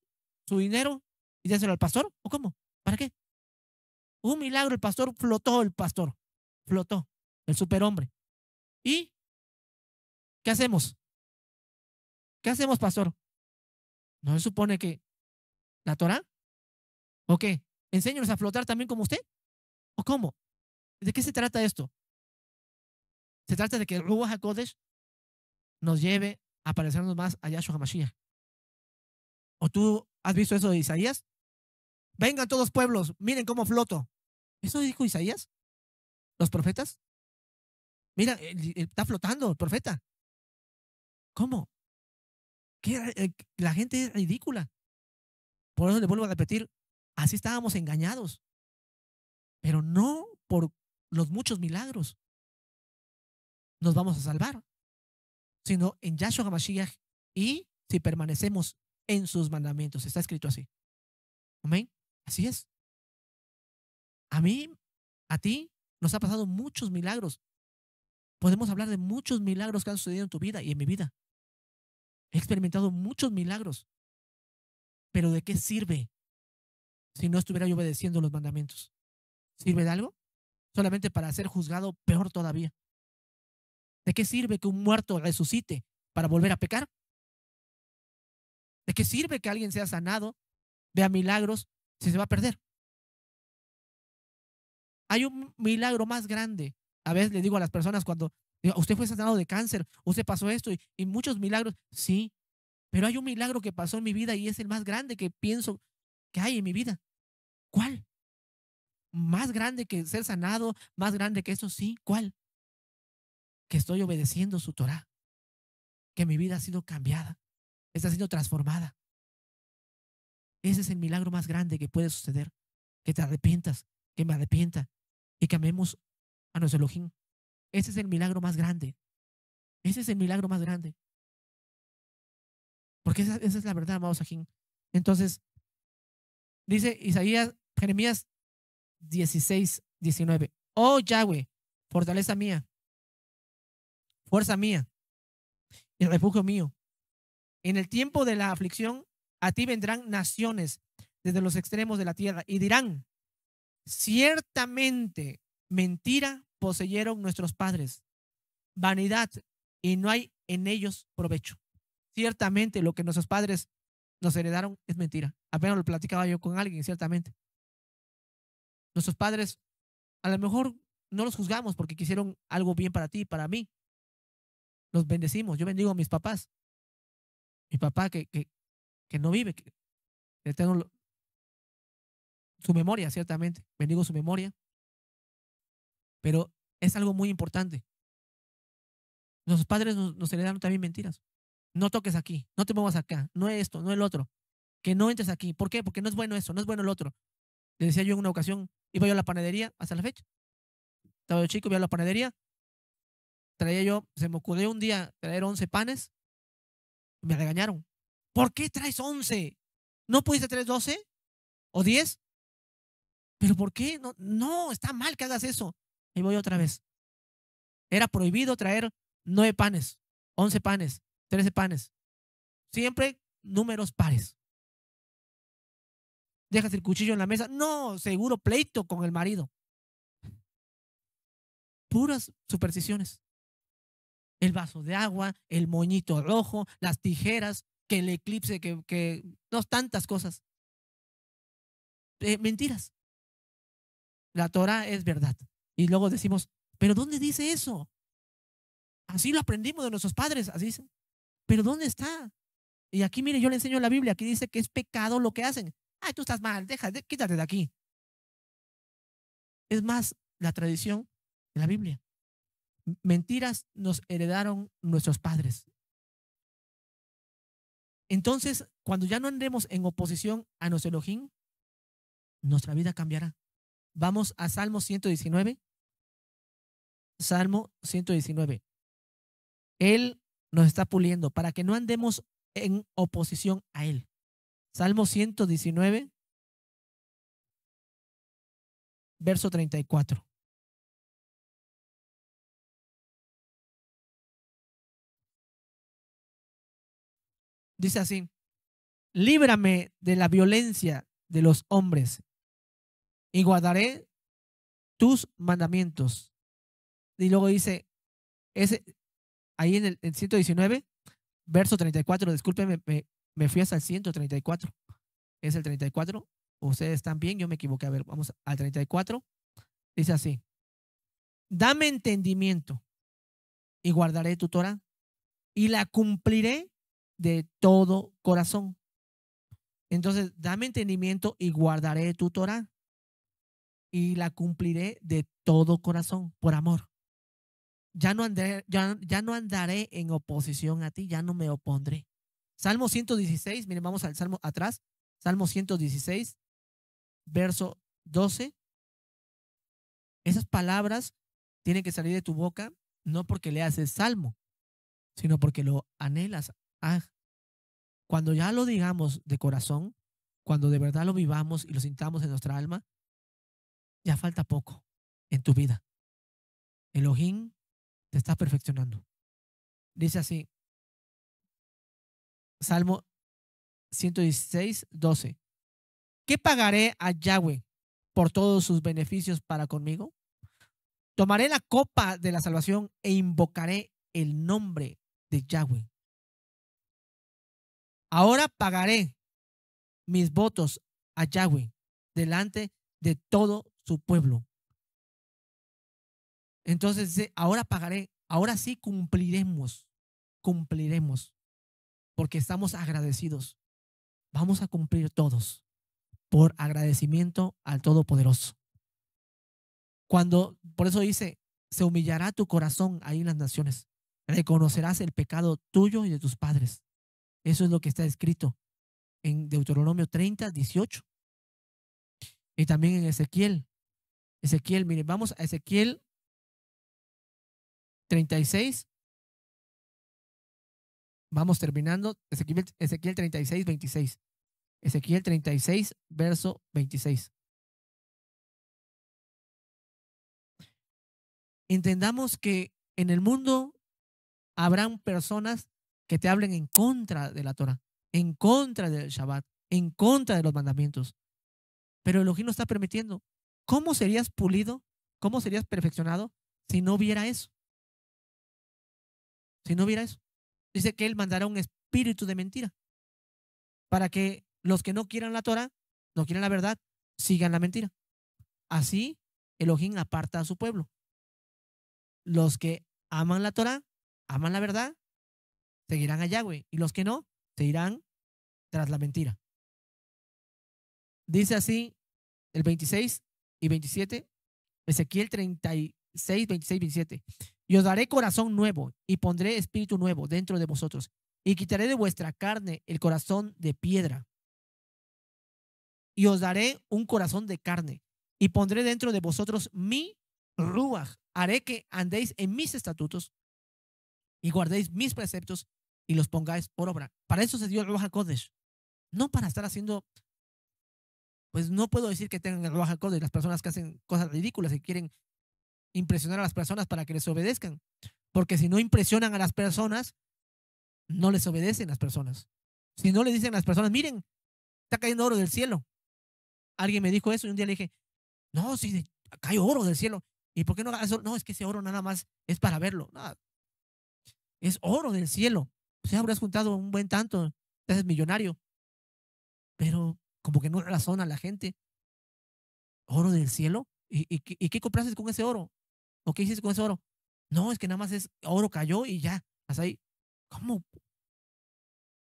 [SPEAKER 2] su dinero y déselo al pastor. ¿O cómo? ¿Para qué? Un milagro, el pastor flotó, el pastor flotó, el superhombre. ¿Y qué hacemos? ¿Qué hacemos, pastor? ¿No se supone que la Torah? ¿O qué? ¿Enséñanos a flotar también como usted? ¿O cómo? ¿De qué se
[SPEAKER 1] trata esto? Se trata de que Ruach HaKodesh nos lleve a parecernos más a Yahshua HaMashiach. ¿O tú has visto eso de Isaías?
[SPEAKER 2] Vengan todos pueblos, miren cómo floto. ¿Eso dijo Isaías? ¿Los profetas? Mira, está flotando el profeta. ¿Cómo? ¿Qué, eh, la gente es ridícula. Por eso le vuelvo a
[SPEAKER 1] repetir, así estábamos engañados. Pero no por los muchos milagros, nos vamos a salvar, sino en Yahshua HaMashiach y si permanecemos en sus mandamientos. Está escrito así. Amén. Así es. A mí, a ti, nos ha pasado muchos milagros. Podemos hablar de muchos milagros que han sucedido en tu vida y en mi vida. He experimentado muchos milagros. Pero ¿de qué sirve si no estuviera yo obedeciendo los mandamientos? ¿Sirve de algo? Solamente para ser juzgado peor todavía. ¿De qué sirve que un muerto resucite para volver
[SPEAKER 2] a pecar? ¿De qué sirve que alguien sea sanado, vea milagros, si se va a perder? Hay un milagro más
[SPEAKER 1] grande. A veces le digo a las personas cuando usted fue sanado de cáncer, usted pasó esto y, y muchos milagros. Sí, pero hay un milagro que pasó en mi vida y es el más grande que pienso que hay en mi vida. ¿Cuál? ¿Más grande que ser sanado? ¿Más grande que eso? Sí, ¿cuál? que estoy obedeciendo su Torah, que mi vida ha sido cambiada, está siendo transformada. Ese es el milagro más grande que puede suceder, que te arrepientas, que me arrepienta y que amemos a nuestro Elohim. Ese es el milagro más grande. Ese es el milagro más grande. Porque esa, es la verdad, amados Ajín. Entonces, dice Isaías, Jeremías 16, 19. Oh Yahweh, fortaleza mía, fuerza mía y refugio mío. En el tiempo de la aflicción, a ti vendrán naciones desde los extremos de la tierra y dirán, ciertamente mentira poseyeron nuestros padres, vanidad y no hay en ellos provecho. Ciertamente lo que nuestros padres nos heredaron es mentira. Apenas lo platicaba yo con alguien, ciertamente. Nuestros padres, a lo mejor no los juzgamos porque quisieron algo bien para ti, para mí, los bendecimos. Yo bendigo a mis papás. Mi papá que, que, que no vive, tengo su memoria, ciertamente. Bendigo su memoria. Pero es algo muy importante. Los padres nos, nos heredaron también mentiras. No toques aquí, no te muevas acá, no es esto, no el otro. Que no entres aquí. ¿Por qué? Porque no es bueno eso, no es bueno el otro. Le decía yo en una ocasión, iba yo a la panadería hasta la fecha. Estaba yo chico, iba a la panadería traía yo, se me ocurrió un día traer 11 panes, me regañaron. ¿Por qué traes 11? ¿No pudiste traer 12 o 10? ¿Pero por qué? No, no, está mal que hagas eso. Y voy otra vez. Era prohibido traer 9 panes, 11 panes, 13 panes. Siempre números pares. Dejas el cuchillo en la mesa. No, seguro pleito con el marido. Puras supersticiones el vaso de agua, el moñito rojo, las tijeras, que el eclipse, que, no, tantas cosas. Eh, mentiras. La Torah es verdad. Y luego decimos, pero ¿dónde dice eso? Así lo aprendimos de nuestros padres, así dicen. Pero ¿dónde está? Y aquí, mire, yo le enseño la Biblia, aquí dice que es pecado lo que hacen. Ay, tú estás mal, deja, quítate de aquí. Es más la tradición de la Biblia mentiras nos heredaron nuestros padres. Entonces, cuando ya no andemos en oposición a nuestro Elohim, nuestra vida cambiará. Vamos a Salmo 119. Salmo 119. Él nos está puliendo para que no andemos en oposición a Él. Salmo 119,
[SPEAKER 2] verso 34. Dice así, líbrame de la violencia de
[SPEAKER 1] los hombres y guardaré tus mandamientos. Y luego dice, ese, ahí en el 119, verso 34, discúlpeme, me, me, fui hasta el 134. ¿Es el 34? Ustedes están bien, yo me equivoqué. A ver, vamos al 34. Dice así, dame entendimiento y guardaré tu Torah y la cumpliré de todo corazón. Entonces, dame entendimiento y guardaré tu Torah y la cumpliré de todo corazón, por amor. Ya no, andaré, ya, no andaré en oposición a ti, ya no me opondré. Salmo 116, miren, vamos al Salmo atrás. Salmo 116, verso 12. Esas palabras tienen que salir de tu boca, no porque leas el Salmo, sino porque lo anhelas Ah, cuando ya lo digamos de corazón, cuando de verdad lo vivamos y lo sintamos en nuestra alma,
[SPEAKER 2] ya falta poco en tu vida. Elohim te está perfeccionando. Dice así, Salmo 116, 12. ¿Qué
[SPEAKER 1] pagaré a Yahweh por todos sus beneficios para conmigo? Tomaré la copa de la salvación e invocaré el nombre de Yahweh. Ahora pagaré mis votos a Yahweh delante de todo su pueblo. Entonces dice, ahora pagaré, ahora sí cumpliremos, cumpliremos, porque estamos agradecidos. Vamos a cumplir todos por agradecimiento al Todopoderoso. Cuando, por eso dice, se humillará tu corazón ahí en las naciones, reconocerás el pecado tuyo y de tus padres. Eso es lo que está escrito en Deuteronomio 30, 18.
[SPEAKER 2] Y también en Ezequiel. Ezequiel, mire, vamos a Ezequiel 36. Vamos
[SPEAKER 1] terminando. Ezequiel, Ezequiel 36, 26. Ezequiel 36, verso
[SPEAKER 2] 26. Entendamos que en el mundo habrán personas que te hablen
[SPEAKER 1] en contra de la Torah, en contra del Shabbat, en contra de los mandamientos. Pero Elohim no está permitiendo. ¿Cómo serías pulido? ¿Cómo serías perfeccionado si no hubiera eso? Si no hubiera eso. Dice que Él mandará un espíritu de mentira para que los que no quieran la Torah, no quieran la verdad, sigan la mentira. Así Elohim aparta a su pueblo. Los que aman la Torah, aman la verdad, seguirán a Yahweh y los que no, se irán tras la mentira. Dice así el 26 y 27, Ezequiel 36, 26, 27. Y os daré corazón nuevo y pondré espíritu nuevo dentro de vosotros y quitaré de vuestra carne el corazón de piedra y os daré un corazón de carne y pondré dentro de vosotros mi ruach. Haré que andéis en mis estatutos y guardéis mis preceptos y los pongáis por obra. Para eso se dio el Ruach HaKodesh, no para estar haciendo, pues no puedo decir que tengan el Ruach HaKodesh las personas que hacen cosas ridículas y quieren impresionar a las personas para que les obedezcan, porque si no impresionan a las personas, no les obedecen las personas. Si no le dicen a las personas, miren, está cayendo oro del cielo. Alguien me dijo eso y un día le dije, no, si cae oro del cielo. ¿Y por qué no? No, es que ese oro nada más es para verlo. Es oro del cielo. Se pues, habrás juntado un buen tanto, te haces millonario. Pero como que no razona la gente. Oro del cielo. ¿Y, qué compraste con ese oro? ¿O qué hiciste con ese oro? No, es que nada más es oro cayó y ya. ¿así? ¿Cómo?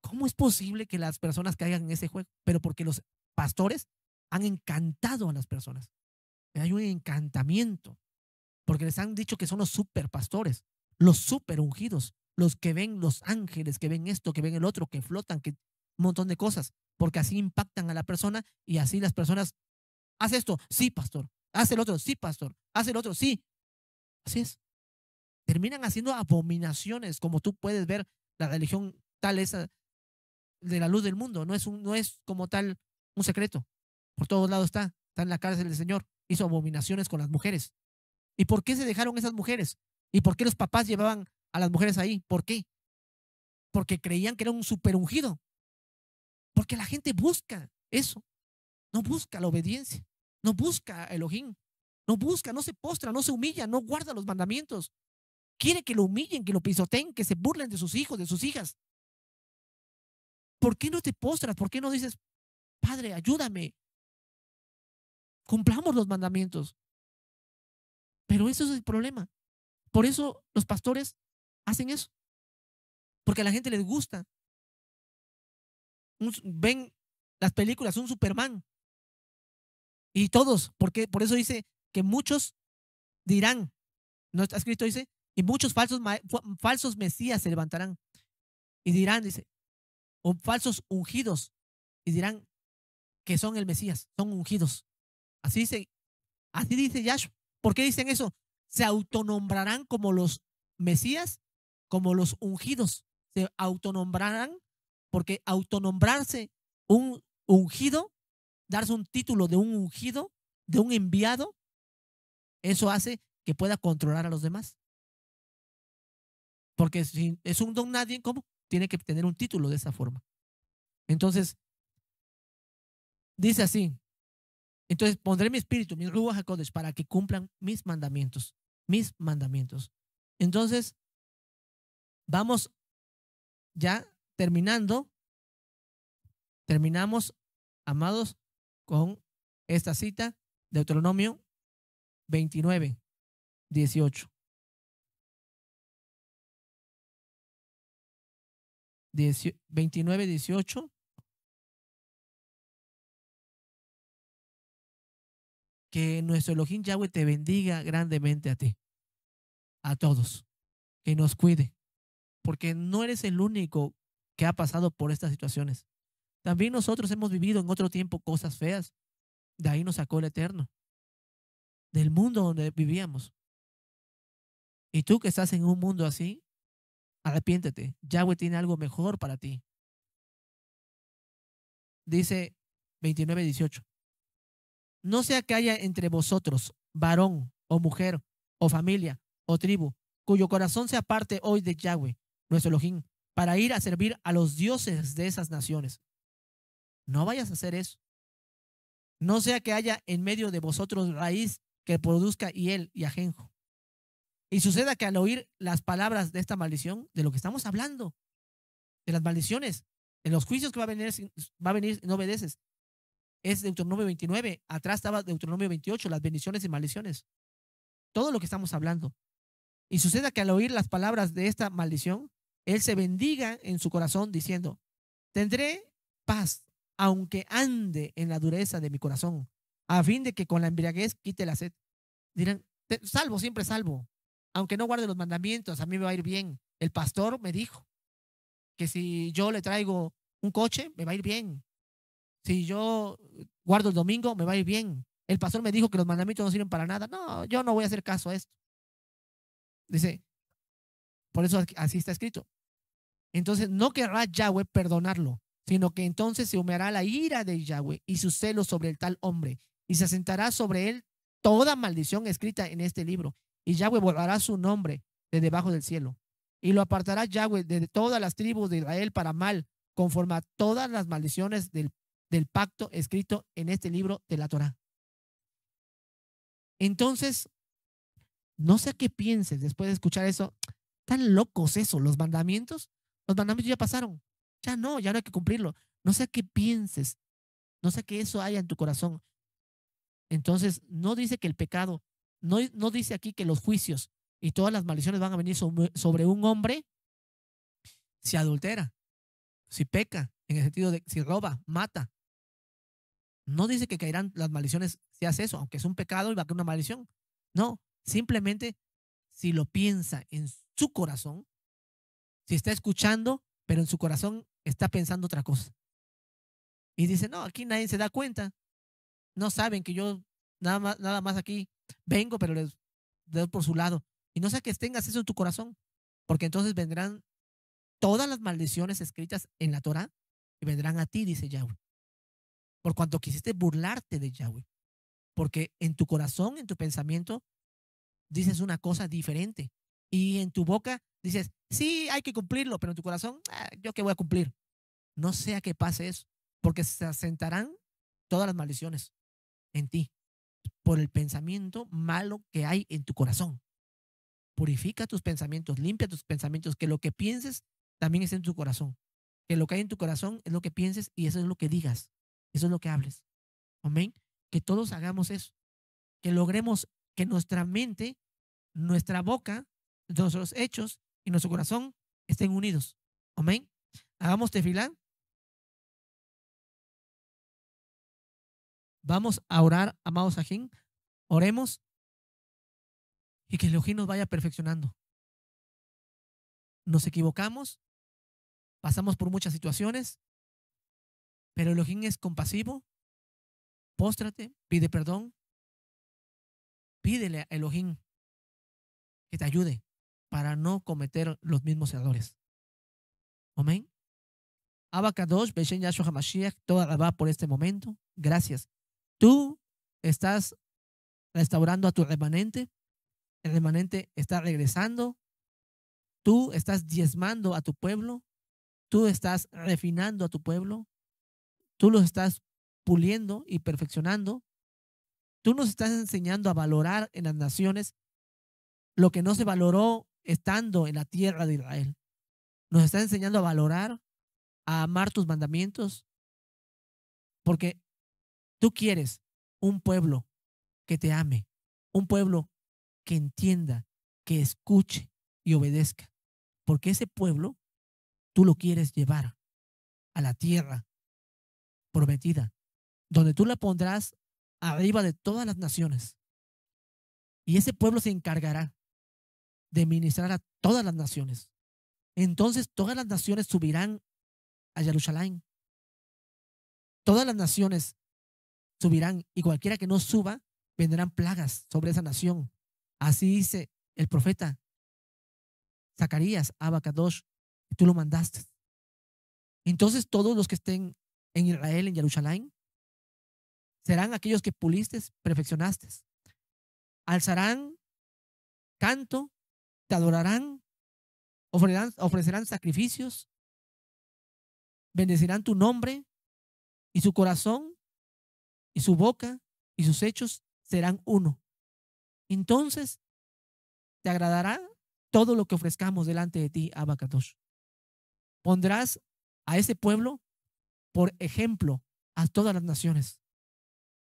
[SPEAKER 1] ¿Cómo es posible que las personas caigan en ese juego? Pero porque los pastores han encantado a las personas. Hay un encantamiento. Porque les han dicho que son los super pastores, los super ungidos, los que ven los ángeles, que ven esto, que ven el otro, que flotan, que un montón de cosas, porque así impactan a la persona y así las personas, hace esto, sí, pastor, hace el otro, sí, pastor, hace el otro, sí. Así es. Terminan haciendo abominaciones, como tú puedes ver, la religión tal es de la luz del mundo, no es, un, no es como tal un secreto. Por todos lados está, está en la cárcel del Señor, hizo abominaciones con las mujeres. ¿Y por qué se dejaron esas mujeres? ¿Y por qué los papás llevaban a las mujeres ahí. ¿Por qué? Porque creían que era un super ungido. Porque la gente busca eso. No busca la obediencia. No busca el ojín. No busca, no se postra, no se humilla, no guarda los mandamientos. Quiere que lo humillen, que lo pisoteen, que se burlen de sus hijos, de sus hijas.
[SPEAKER 2] ¿Por qué no te postras? ¿Por qué no dices, Padre, ayúdame? Cumplamos los mandamientos. Pero eso es el problema. Por eso los pastores hacen eso. Porque a la gente les gusta.
[SPEAKER 1] ven las películas, un Superman. Y todos, porque por eso dice que muchos dirán, no está escrito, dice, y muchos falsos, falsos mesías se levantarán. Y dirán, dice, o falsos ungidos. Y dirán que son el Mesías, son ungidos. Así dice, así dice Yash. ¿Por qué dicen eso? Se autonombrarán como los Mesías como los ungidos. Se autonombrarán porque autonombrarse un ungido, darse un título de un ungido, de un enviado, eso hace que pueda controlar a los demás. Porque si es un don nadie, ¿cómo? Tiene que tener un título de esa forma. Entonces, dice así. Entonces pondré mi espíritu, mis ruas a para que cumplan mis mandamientos, mis mandamientos. Entonces, Vamos ya terminando. Terminamos, amados, con
[SPEAKER 2] esta cita, de Deuteronomio 29, 18. 29, 18.
[SPEAKER 1] Que nuestro Elohim Yahweh te bendiga grandemente a ti, a todos. Que nos cuide, porque no eres el único que ha pasado por estas situaciones. También nosotros hemos vivido en otro tiempo cosas feas. De ahí nos sacó el Eterno, del mundo donde vivíamos. Y tú que estás en un mundo así, arrepiéntete. Yahweh tiene algo mejor para ti. Dice 29, 18. No sea que haya entre vosotros varón o mujer o familia o tribu cuyo corazón se aparte hoy de Yahweh nuestro Elohim, para ir a servir a los dioses de esas naciones. No vayas a hacer eso. No sea que haya en medio de vosotros raíz que produzca hiel y ajenjo. Y suceda que al oír las palabras de esta maldición, de lo que estamos hablando, de las maldiciones, de los juicios que va a venir, va a venir no obedeces, es Deuteronomio 29, atrás estaba Deuteronomio 28, las bendiciones y maldiciones. Todo lo que estamos hablando. Y suceda que al oír las palabras de esta maldición, él se bendiga en su corazón diciendo, tendré paz aunque ande en la dureza de mi corazón, a fin de que con la embriaguez quite la sed. Dirán, salvo, siempre salvo. Aunque no guarde los mandamientos, a mí me va a ir bien. El pastor me dijo que si yo le traigo un coche, me va a ir bien. Si yo guardo el domingo, me va a ir bien. El pastor me dijo que los mandamientos no sirven para nada. No, yo no voy a hacer caso a esto. Dice, por eso así está escrito. Entonces no querrá Yahweh perdonarlo, sino que entonces se humeará la ira de Yahweh y su celo sobre el tal hombre, y se asentará sobre él toda maldición escrita en este libro, y Yahweh borrará su nombre de debajo del cielo, y lo apartará Yahweh de todas las tribus de Israel para mal, conforme a todas las maldiciones del, del pacto escrito en este libro de la Torá. Entonces, no sé qué pienses después de escuchar eso. Tan locos eso, los mandamientos, los mandamientos ya pasaron. Ya no, ya no hay que cumplirlo. No sea qué pienses, no sea que eso haya en tu corazón. Entonces, no dice que el pecado, no, no dice aquí que los juicios y todas las maldiciones van a venir sobre, un hombre si adultera, si peca, en el sentido de si roba, mata. No dice que caerán las maldiciones si hace eso, aunque es un pecado y va a caer una maldición. No, simplemente si lo piensa en su su corazón, si está escuchando, pero en su corazón está pensando otra cosa. Y dice, no, aquí nadie se da cuenta. No saben que yo nada más, nada más aquí vengo, pero les doy por su lado. Y no sé que tengas eso en tu corazón, porque entonces vendrán todas las maldiciones escritas en la Torah y vendrán a ti, dice Yahweh. Por cuanto quisiste burlarte de Yahweh. Porque en tu corazón, en tu pensamiento, dices una cosa diferente y en tu boca dices, sí, hay que cumplirlo, pero en tu corazón, ah, yo qué voy a cumplir. No sea que pase eso, porque se asentarán todas las maldiciones en ti por el pensamiento malo que hay en tu corazón. Purifica tus pensamientos, limpia tus pensamientos, que lo que pienses también es en tu corazón. Que lo que hay en tu corazón es lo que pienses y eso es lo que digas, eso es lo que hables. Amén. Que todos hagamos eso. Que logremos que nuestra mente, nuestra
[SPEAKER 2] boca, nuestros hechos y nuestro corazón estén unidos. Amén. Hagamos tefilán. Vamos a orar, amados ajín. Oremos y que el nos
[SPEAKER 1] vaya perfeccionando. Nos equivocamos, pasamos por muchas situaciones, pero el es compasivo. Póstrate, pide perdón, pídele a Elohim que te ayude, para no cometer los mismos errores. Amén. Kadosh, Beshen Yahshua HaMashiach, toda la por este momento. Gracias. Tú estás restaurando a tu remanente. El remanente está regresando. Tú estás diezmando a tu pueblo. Tú estás refinando a tu pueblo. Tú los estás puliendo y perfeccionando. Tú nos estás enseñando a valorar en las naciones lo que no se valoró estando en la tierra de Israel. Nos está enseñando a valorar, a amar tus mandamientos, porque tú quieres un pueblo que te ame, un pueblo que entienda, que escuche y obedezca, porque ese pueblo tú lo quieres llevar a la tierra prometida, donde tú la pondrás arriba de todas las naciones. Y ese pueblo se encargará de ministrar a todas las naciones. Entonces todas las naciones subirán a Jerusalén. Todas las naciones subirán y cualquiera que no suba, vendrán plagas sobre esa nación. Así dice el profeta Zacarías, Abacadosh, y tú lo mandaste. Entonces todos los que estén en Israel, en Jerusalén, serán aquellos que puliste, perfeccionaste. Alzarán canto te adorarán, ofrecerán, sacrificios,
[SPEAKER 2] bendecirán tu nombre y su corazón y su boca y sus hechos serán uno. Entonces
[SPEAKER 1] te agradará todo lo que ofrezcamos delante de ti, Abacatosh. Pondrás a ese pueblo por ejemplo a todas las naciones.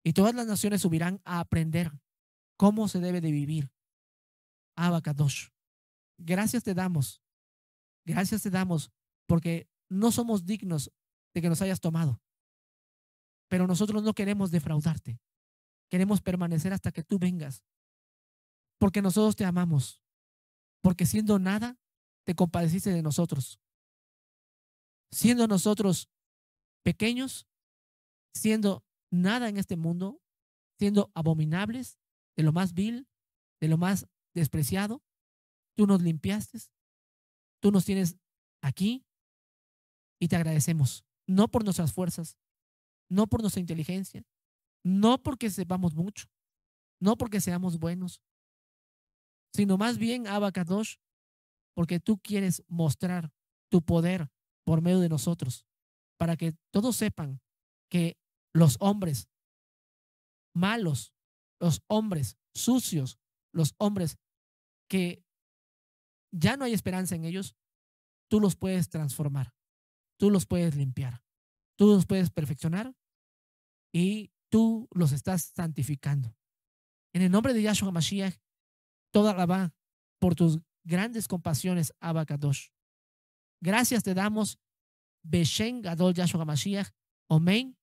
[SPEAKER 1] Y todas las naciones subirán a aprender cómo se debe de vivir. Abacatosh gracias te damos, gracias te damos, porque no somos dignos de que nos hayas tomado. Pero nosotros no queremos defraudarte. Queremos permanecer hasta que tú vengas. Porque nosotros te amamos. Porque siendo nada, te compadeciste de nosotros. Siendo nosotros pequeños, siendo nada en este mundo, siendo abominables, de lo más vil, de lo más despreciado, Tú nos limpiaste, tú nos tienes aquí y te agradecemos, no por nuestras fuerzas, no por nuestra inteligencia, no porque sepamos mucho, no porque seamos buenos, sino más bien, Abacadosh, porque tú quieres mostrar tu poder por medio de nosotros, para que todos sepan que los hombres malos, los hombres sucios, los hombres que ya no hay esperanza en ellos, tú los puedes transformar, tú los puedes limpiar, tú los puedes perfeccionar y tú los estás santificando. En el nombre de Yahshua Mashiach, toda la va por tus grandes compasiones, Kadosh. Gracias te damos, Beshen Gadol Yahshua Mashiach, Omen,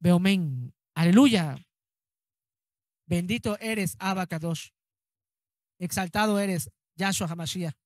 [SPEAKER 1] Beomen.
[SPEAKER 2] Aleluya. Bendito eres, Abacadosh. Exaltado eres, Yahshua Hamashiach.